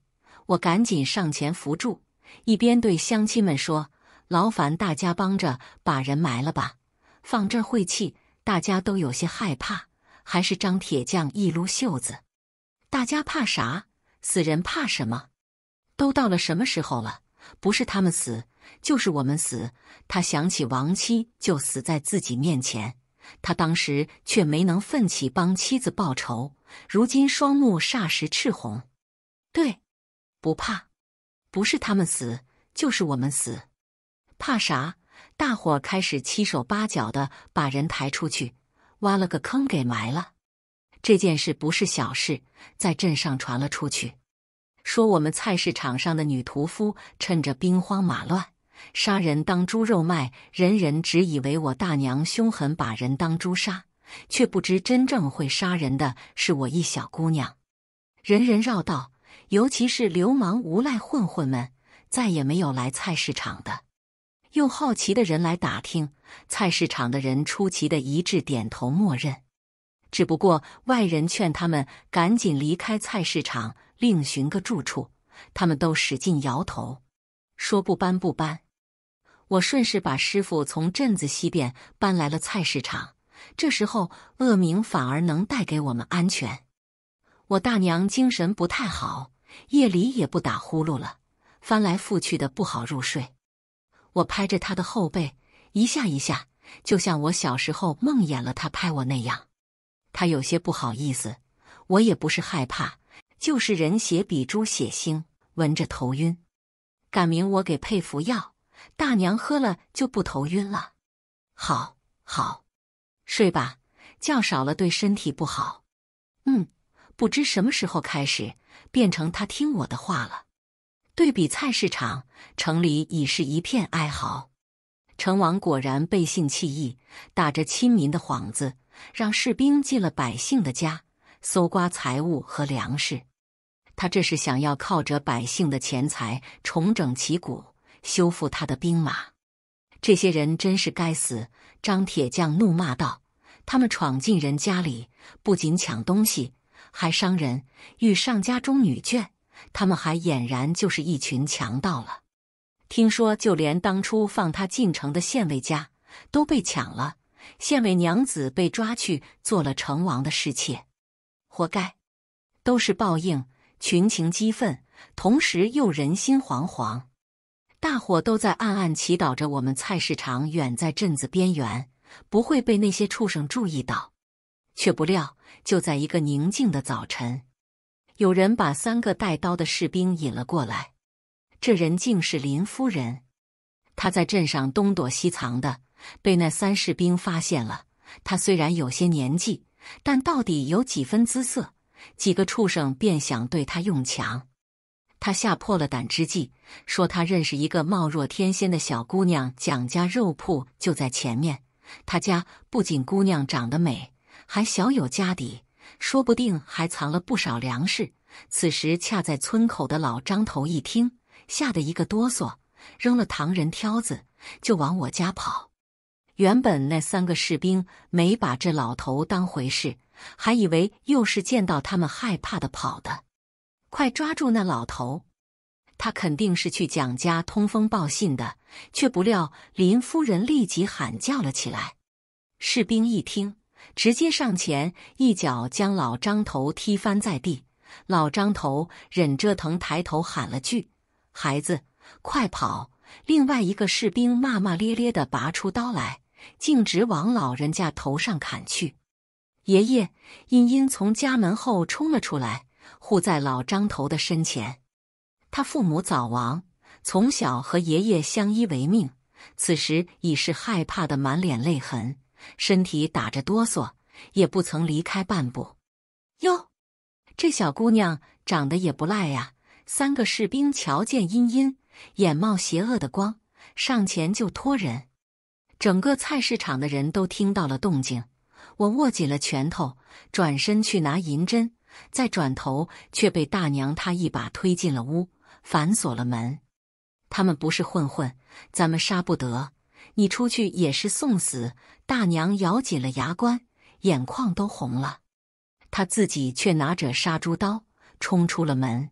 我赶紧上前扶住，一边对乡亲们说：“劳烦大家帮着把人埋了吧，放这儿晦气。”大家都有些害怕，还是张铁匠一撸袖子：“大家怕啥？死人怕什么？都到了什么时候了？不是他们死，就是我们死。”他想起亡妻就死在自己面前。他当时却没能奋起帮妻子报仇，如今双目霎时赤红。对，不怕，不是他们死，就是我们死，怕啥？大伙开始七手八脚的把人抬出去，挖了个坑给埋了。这件事不是小事，在镇上传了出去，说我们菜市场上的女屠夫趁着兵荒马乱。杀人当猪肉卖，人人只以为我大娘凶狠，把人当猪杀，却不知真正会杀人的是我一小姑娘。人人绕道，尤其是流氓、无赖、混混们，再也没有来菜市场的。用好奇的人来打听，菜市场的人出奇的一致点头默认。只不过外人劝他们赶紧离开菜市场，另寻个住处，他们都使劲摇头，说不搬不搬。我顺势把师傅从镇子西边搬来了菜市场，这时候恶名反而能带给我们安全。我大娘精神不太好，夜里也不打呼噜了，翻来覆去的不好入睡。我拍着他的后背，一下一下，就像我小时候梦魇了他拍我那样。他有些不好意思，我也不是害怕，就是人血比猪血腥，闻着头晕。赶明我给配服药。大娘喝了就不头晕了。好，好，睡吧，觉少了对身体不好。嗯，不知什么时候开始变成他听我的话了。对比菜市场，城里已是一片哀嚎。成王果然背信弃义，打着亲民的幌子，让士兵进了百姓的家，搜刮财物和粮食。他这是想要靠着百姓的钱财重整旗鼓。修复他的兵马，这些人真是该死！张铁匠怒骂道：“他们闯进人家里，不仅抢东西，还伤人；遇上家中女眷，他们还俨然就是一群强盗了。听说就连当初放他进城的县尉家都被抢了，县尉娘子被抓去做了成王的侍妾，活该！都是报应。”群情激愤，同时又人心惶惶。大伙都在暗暗祈祷着，我们菜市场远在镇子边缘，不会被那些畜生注意到。却不料，就在一个宁静的早晨，有人把三个带刀的士兵引了过来。这人竟是林夫人。她在镇上东躲西藏的，被那三士兵发现了。她虽然有些年纪，但到底有几分姿色，几个畜生便想对她用强。他吓破了胆之际，说他认识一个貌若天仙的小姑娘，蒋家肉铺就在前面。他家不仅姑娘长得美，还小有家底，说不定还藏了不少粮食。此时恰在村口的老张头一听，吓得一个哆嗦，扔了糖人挑子，就往我家跑。原本那三个士兵没把这老头当回事，还以为又是见到他们害怕的跑的。快抓住那老头！他肯定是去蒋家通风报信的，却不料林夫人立即喊叫了起来。士兵一听，直接上前一脚将老张头踢翻在地。老张头忍着疼抬头喊了句：“孩子，快跑！”另外一个士兵骂骂咧咧的拔出刀来，径直往老人家头上砍去。爷爷，茵茵从家门后冲了出来。护在老张头的身前，他父母早亡，从小和爷爷相依为命。此时已是害怕的满脸泪痕，身体打着哆嗦，也不曾离开半步。哟，这小姑娘长得也不赖呀！三个士兵瞧见茵茵，眼冒邪恶的光，上前就拖人。整个菜市场的人都听到了动静，我握紧了拳头，转身去拿银针。再转头，却被大娘她一把推进了屋，反锁了门。他们不是混混，咱们杀不得。你出去也是送死。大娘咬紧了牙关，眼眶都红了。她自己却拿着杀猪刀冲出了门，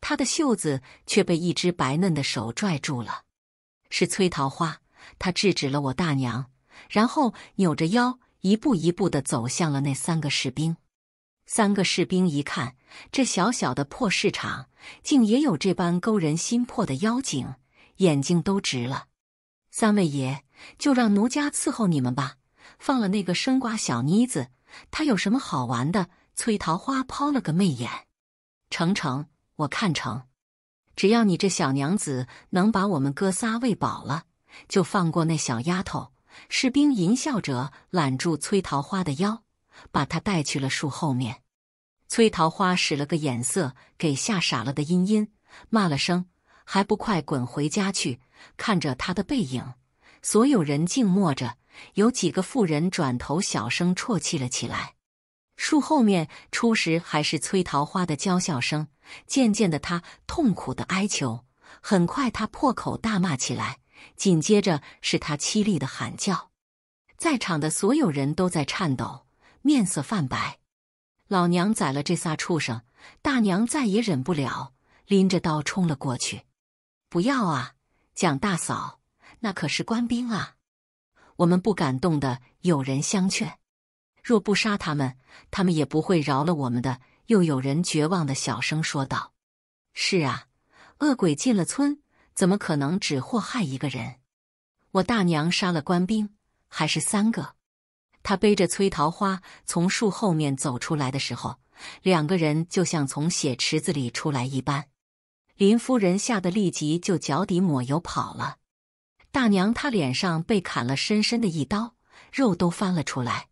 她的袖子却被一只白嫩的手拽住了。是崔桃花，她制止了我大娘，然后扭着腰一步一步的走向了那三个士兵。三个士兵一看，这小小的破市场竟也有这般勾人心魄的妖精，眼睛都直了。三位爷，就让奴家伺候你们吧。放了那个生瓜小妮子，她有什么好玩的？崔桃花抛了个媚眼。成成，我看成，只要你这小娘子能把我们哥仨喂饱了，就放过那小丫头。士兵淫笑着揽住崔桃花的腰。把他带去了树后面，崔桃花使了个眼色，给吓傻了的茵茵骂了声：“还不快滚回家去！”看着他的背影，所有人静默着。有几个妇人转头小声啜泣了起来。树后面初时还是崔桃花的娇笑声，渐渐的，她痛苦的哀求，很快她破口大骂起来，紧接着是她凄厉的喊叫。在场的所有人都在颤抖。面色泛白，老娘宰了这仨畜生！大娘再也忍不了，拎着刀冲了过去。不要啊，蒋大嫂，那可是官兵啊！我们不敢动的。有人相劝，若不杀他们，他们也不会饶了我们的。又有人绝望的小声说道：“是啊，恶鬼进了村，怎么可能只祸害一个人？我大娘杀了官兵，还是三个。”他背着崔桃花从树后面走出来的时候，两个人就像从血池子里出来一般。林夫人吓得立即就脚底抹油跑了。大娘，她脸上被砍了深深的一刀，肉都翻了出来。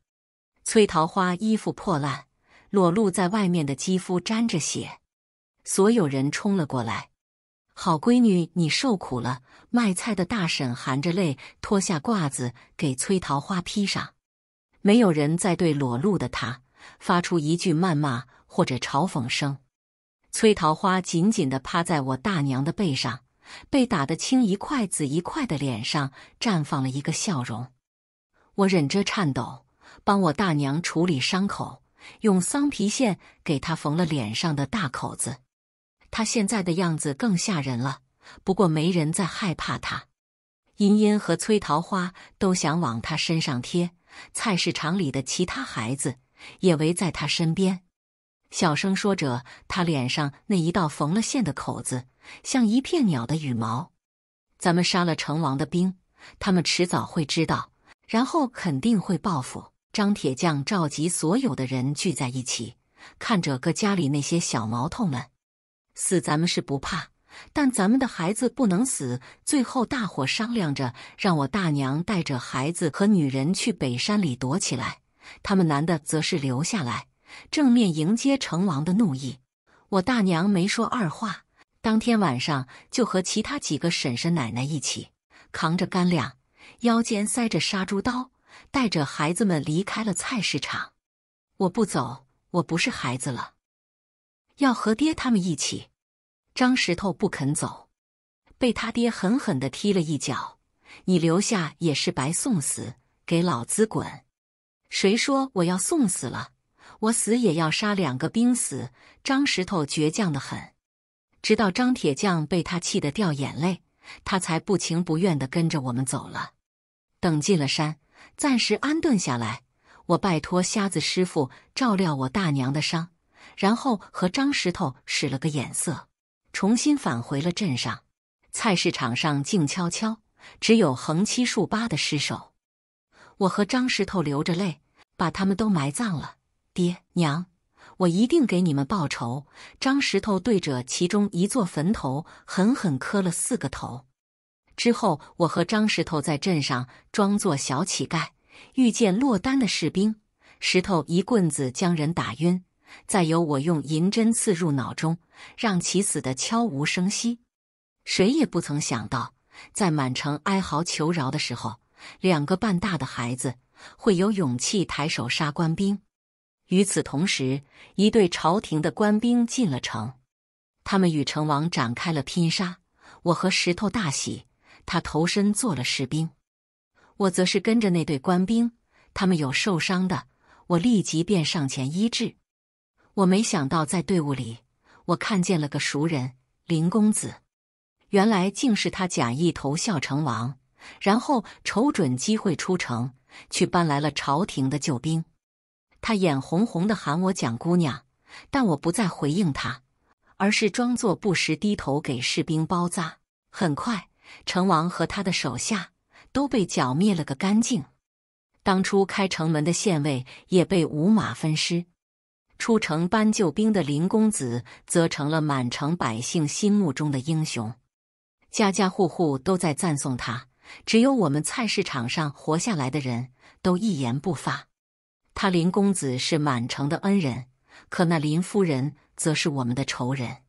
崔桃花衣服破烂，裸露在外面的肌肤沾着血。所有人冲了过来。好闺女，你受苦了。卖菜的大婶含着泪脱下褂子给崔桃花披上。没有人再对裸露的他发出一句谩骂或者嘲讽声。崔桃花紧紧地趴在我大娘的背上，被打得青一块紫一块的脸上绽放了一个笑容。我忍着颤抖，帮我大娘处理伤口，用桑皮线给她缝了脸上的大口子。她现在的样子更吓人了，不过没人再害怕她。茵茵和崔桃花都想往她身上贴。菜市场里的其他孩子也围在他身边，小声说着：“他脸上那一道缝了线的口子，像一片鸟的羽毛。”咱们杀了成王的兵，他们迟早会知道，然后肯定会报复。张铁匠召集所有的人聚在一起，看着各家里那些小毛头们：“死咱们是不怕。”但咱们的孩子不能死。最后，大伙商量着让我大娘带着孩子和女人去北山里躲起来，他们男的则是留下来，正面迎接成王的怒意。我大娘没说二话，当天晚上就和其他几个婶婶奶奶一起，扛着干粮，腰间塞着杀猪刀，带着孩子们离开了菜市场。我不走，我不是孩子了，要和爹他们一起。张石头不肯走，被他爹狠狠的踢了一脚。你留下也是白送死，给老子滚！谁说我要送死了？我死也要杀两个兵死。张石头倔强的很，直到张铁匠被他气得掉眼泪，他才不情不愿的跟着我们走了。等进了山，暂时安顿下来，我拜托瞎子师傅照料我大娘的伤，然后和张石头使了个眼色。重新返回了镇上，菜市场上静悄悄，只有横七竖八的尸首。我和张石头流着泪，把他们都埋葬了。爹娘，我一定给你们报仇！张石头对着其中一座坟头狠狠磕了四个头。之后，我和张石头在镇上装作小乞丐，遇见落单的士兵，石头一棍子将人打晕。再由我用银针刺入脑中，让其死得悄无声息。谁也不曾想到，在满城哀嚎求饶的时候，两个半大的孩子会有勇气抬手杀官兵。与此同时，一队朝廷的官兵进了城，他们与成王展开了拼杀。我和石头大喜，他投身做了士兵，我则是跟着那队官兵。他们有受伤的，我立即便上前医治。我没想到，在队伍里，我看见了个熟人林公子。原来竟是他假意投效成王，然后瞅准机会出城，去搬来了朝廷的救兵。他眼红红的喊我蒋姑娘，但我不再回应他，而是装作不时低头给士兵包扎。很快，成王和他的手下都被剿灭了个干净。当初开城门的县尉也被五马分尸。出城搬救兵的林公子则成了满城百姓心目中的英雄，家家户户都在赞颂他。只有我们菜市场上活下来的人都一言不发。他林公子是满城的恩人，可那林夫人则是我们的仇人。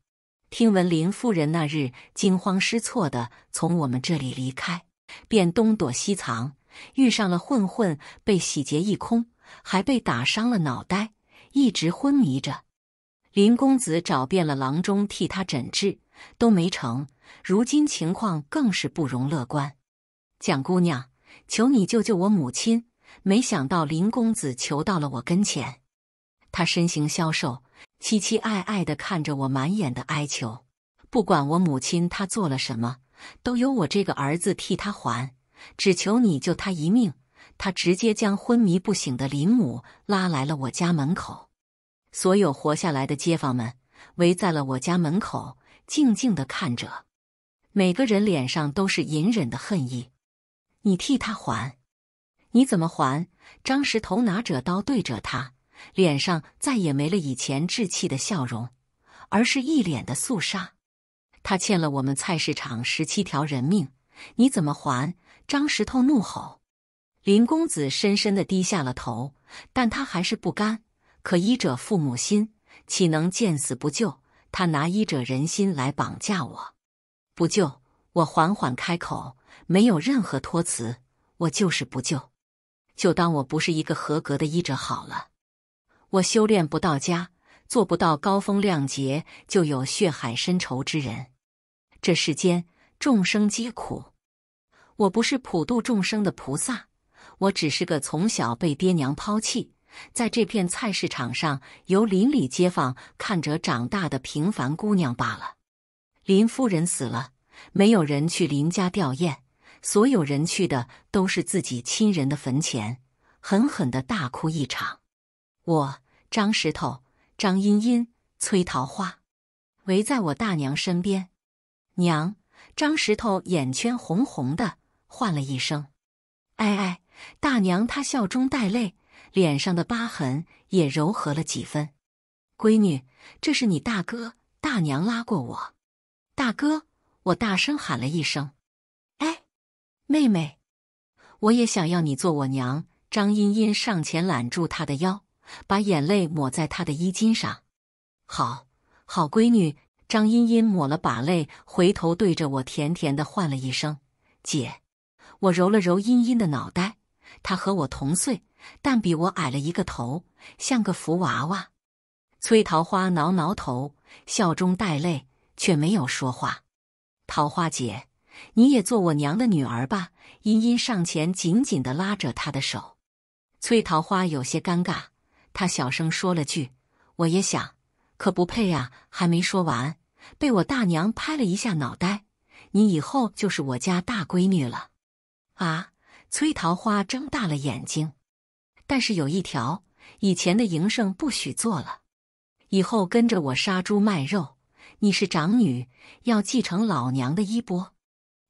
听闻林夫人那日惊慌失措地从我们这里离开，便东躲西藏，遇上了混混，被洗劫一空，还被打伤了脑袋。一直昏迷着，林公子找遍了郎中替他诊治，都没成。如今情况更是不容乐观。蒋姑娘，求你救救我母亲！没想到林公子求到了我跟前，他身形消瘦，凄凄爱爱的看着我，满眼的哀求。不管我母亲她做了什么，都由我这个儿子替她还。只求你救她一命。他直接将昏迷不醒的林母拉来了我家门口，所有活下来的街坊们围在了我家门口，静静的看着，每个人脸上都是隐忍的恨意。你替他还？你怎么还？张石头拿着刀对着他，脸上再也没了以前稚气的笑容，而是一脸的肃杀。他欠了我们菜市场十七条人命，你怎么还？张石头怒吼。林公子深深的低下了头，但他还是不甘。可医者父母心，岂能见死不救？他拿医者人心来绑架我，不救！我缓缓开口，没有任何托辞，我就是不救，就当我不是一个合格的医者好了。我修炼不到家，做不到高风亮节，就有血海深仇之人。这世间众生皆苦，我不是普度众生的菩萨。我只是个从小被爹娘抛弃，在这片菜市场上由邻里街坊看着长大的平凡姑娘罢了。林夫人死了，没有人去林家吊唁，所有人去的都是自己亲人的坟前，狠狠的大哭一场。我张石头、张茵茵、崔桃花，围在我大娘身边。娘，张石头眼圈红红的，唤了一声：“哎哎。”大娘，她笑中带泪，脸上的疤痕也柔和了几分。闺女，这是你大哥。大娘拉过我，大哥，我大声喊了一声：“哎，妹妹，我也想要你做我娘。”张茵茵上前揽住她的腰，把眼泪抹在她的衣襟上。好好，闺女。张茵茵抹了把泪，回头对着我甜甜的唤了一声：“姐。”我揉了揉茵茵的脑袋。她和我同岁，但比我矮了一个头，像个福娃娃。崔桃花挠挠头，笑中带泪，却没有说话。桃花姐，你也做我娘的女儿吧！茵茵上前，紧紧的拉着她的手。崔桃花有些尴尬，她小声说了句：“我也想，可不配啊！”还没说完，被我大娘拍了一下脑袋：“你以后就是我家大闺女了，啊！”崔桃花睁大了眼睛，但是有一条，以前的营生不许做了。以后跟着我杀猪卖肉。你是长女，要继承老娘的衣钵。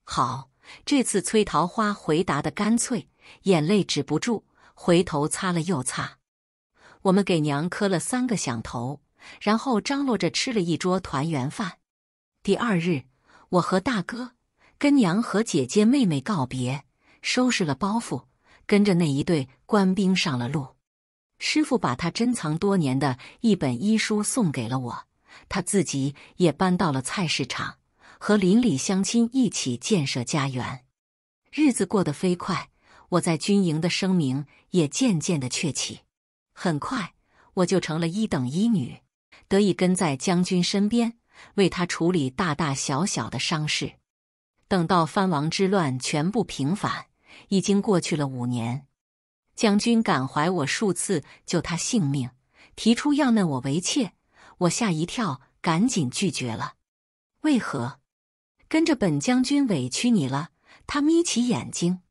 好，这次崔桃花回答的干脆，眼泪止不住，回头擦了又擦。我们给娘磕了三个响头，然后张罗着吃了一桌团圆饭。第二日，我和大哥跟娘和姐姐妹妹告别。收拾了包袱，跟着那一对官兵上了路。师傅把他珍藏多年的一本医书送给了我，他自己也搬到了菜市场，和邻里乡亲一起建设家园。日子过得飞快，我在军营的声名也渐渐的确起。很快，我就成了一等医女，得以跟在将军身边，为他处理大大小小的伤势。等到藩王之乱全部平反。已经过去了五年，将军感怀我数次救他性命，提出要纳我为妾，我吓一跳，赶紧拒绝了。为何？跟着本将军委屈你了。他眯起眼睛，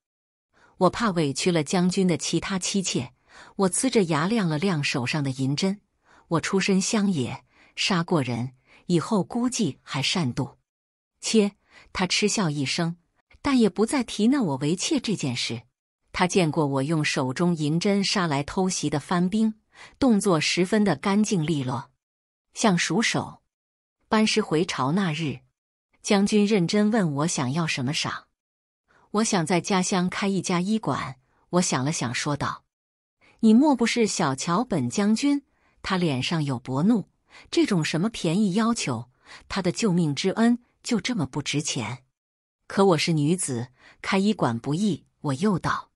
我怕委屈了将军的其他妻妾。我呲着牙亮了亮手上的银针。我出身乡野，杀过人，以后估计还善妒。切！他嗤笑一声。但也不再提那我为妾这件事。他见过我用手中银针杀来偷袭的番兵，动作十分的干净利落，像熟手。班师回朝那日，将军认真问我想要什么赏。我想在家乡开一家医馆。我想了想，说道：“你莫不是小瞧本将军？”他脸上有薄怒。这种什么便宜要求，他的救命之恩就这么不值钱？可我是女子，开医馆不易。我又道，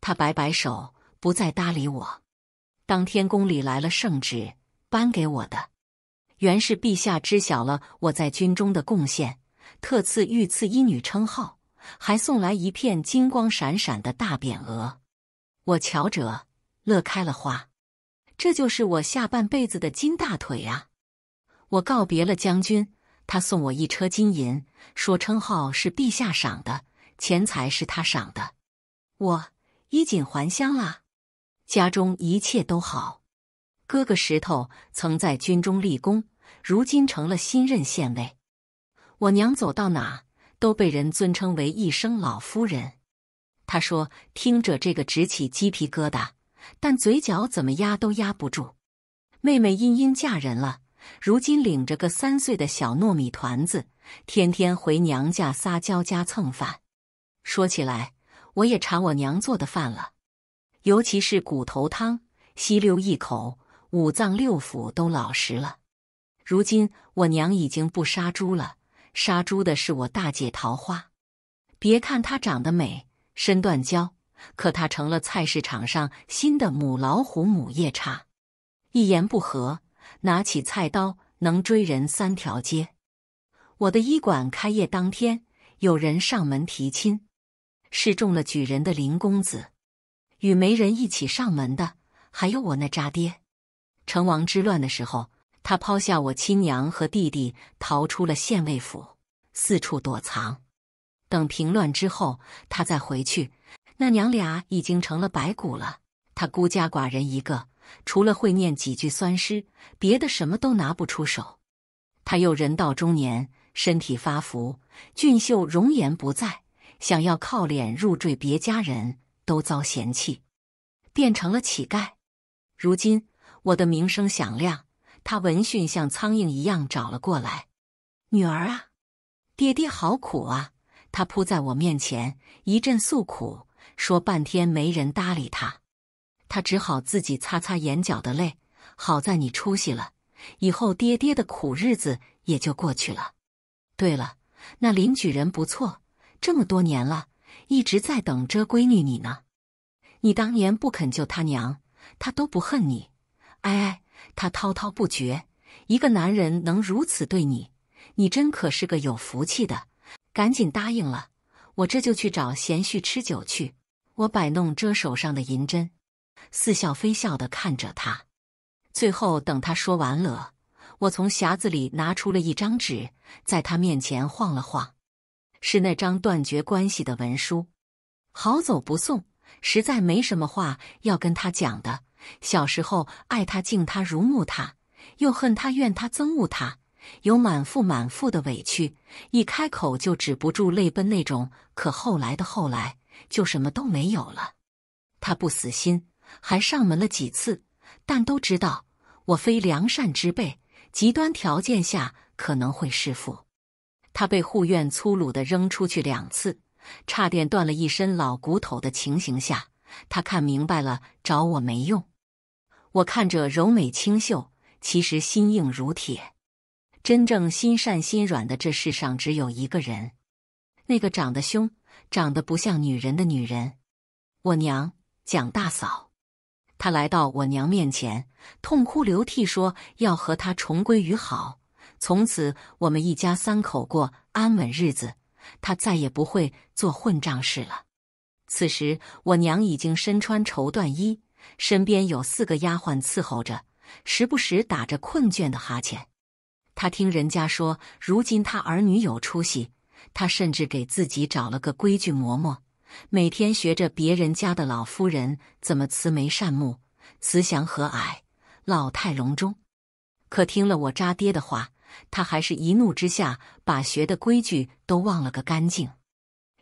他摆摆手，不再搭理我。当天宫里来了圣旨，颁给我的，原是陛下知晓了我在军中的贡献，特赐御赐医女称号，还送来一片金光闪闪的大匾额。我瞧着，乐开了花。这就是我下半辈子的金大腿啊！我告别了将军。他送我一车金银，说称号是陛下赏的，钱财是他赏的。我衣锦还乡啦，家中一切都好。哥哥石头曾在军中立功，如今成了新任县尉。我娘走到哪都被人尊称为一声老夫人。他说：“听着这个直起鸡皮疙瘩，但嘴角怎么压都压不住。”妹妹茵茵嫁人了。如今领着个三岁的小糯米团子，天天回娘家撒娇加蹭饭。说起来，我也馋我娘做的饭了，尤其是骨头汤，吸溜一口，五脏六腑都老实了。如今我娘已经不杀猪了，杀猪的是我大姐桃花。别看她长得美，身段娇，可她成了菜市场上新的母老虎、母夜叉，一言不合。拿起菜刀能追人三条街。我的医馆开业当天，有人上门提亲，是中了举人的林公子。与媒人一起上门的，还有我那渣爹。成王之乱的时候，他抛下我亲娘和弟弟，逃出了县尉府，四处躲藏。等平乱之后，他再回去，那娘俩已经成了白骨了。他孤家寡人一个。除了会念几句酸诗，别的什么都拿不出手。他又人到中年，身体发福，俊秀容颜不在，想要靠脸入赘别家人都遭嫌弃，变成了乞丐。如今我的名声响亮，他闻讯像苍蝇一样找了过来。女儿啊，爹爹好苦啊！他扑在我面前一阵诉苦，说半天没人搭理他。他只好自己擦擦眼角的泪。好在你出息了，以后爹爹的苦日子也就过去了。对了，那林举人不错，这么多年了，一直在等着闺女你呢。你当年不肯救他娘，他都不恨你。哎哎，他滔滔不绝，一个男人能如此对你，你真可是个有福气的。赶紧答应了，我这就去找贤婿吃酒去。我摆弄着手上的银针。似笑非笑地看着他，最后等他说完了，我从匣子里拿出了一张纸，在他面前晃了晃，是那张断绝关系的文书。好走不送，实在没什么话要跟他讲的。小时候爱他敬他如慕他又恨他怨他憎恶他，有满腹满腹的委屈，一开口就止不住泪奔那种。可后来的后来，就什么都没有了。他不死心。还上门了几次，但都知道我非良善之辈，极端条件下可能会弑父。他被护院粗鲁地扔出去两次，差点断了一身老骨头的情形下，他看明白了，找我没用。我看着柔美清秀，其实心硬如铁。真正心善心软的这世上只有一个人，那个长得凶、长得不像女人的女人，我娘蒋大嫂。他来到我娘面前，痛哭流涕，说要和她重归于好。从此，我们一家三口过安稳日子，他再也不会做混账事了。此时，我娘已经身穿绸缎衣，身边有四个丫鬟伺候着，时不时打着困倦的哈欠。他听人家说，如今他儿女有出息，他甚至给自己找了个规矩嬷嬷。每天学着别人家的老夫人怎么慈眉善目、慈祥和蔼、老态龙钟，可听了我渣爹的话，他还是一怒之下把学的规矩都忘了个干净，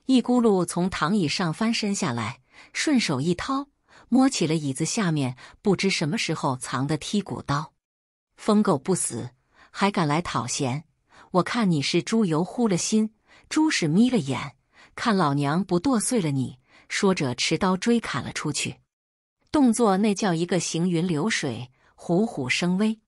一咕噜从躺椅上翻身下来，顺手一掏，摸起了椅子下面不知什么时候藏的剔骨刀。疯狗不死，还敢来讨嫌？我看你是猪油糊了心，猪屎眯了眼。看老娘不剁碎了你！说着，持刀追砍了出去，动作那叫一个行云流水，虎虎生威。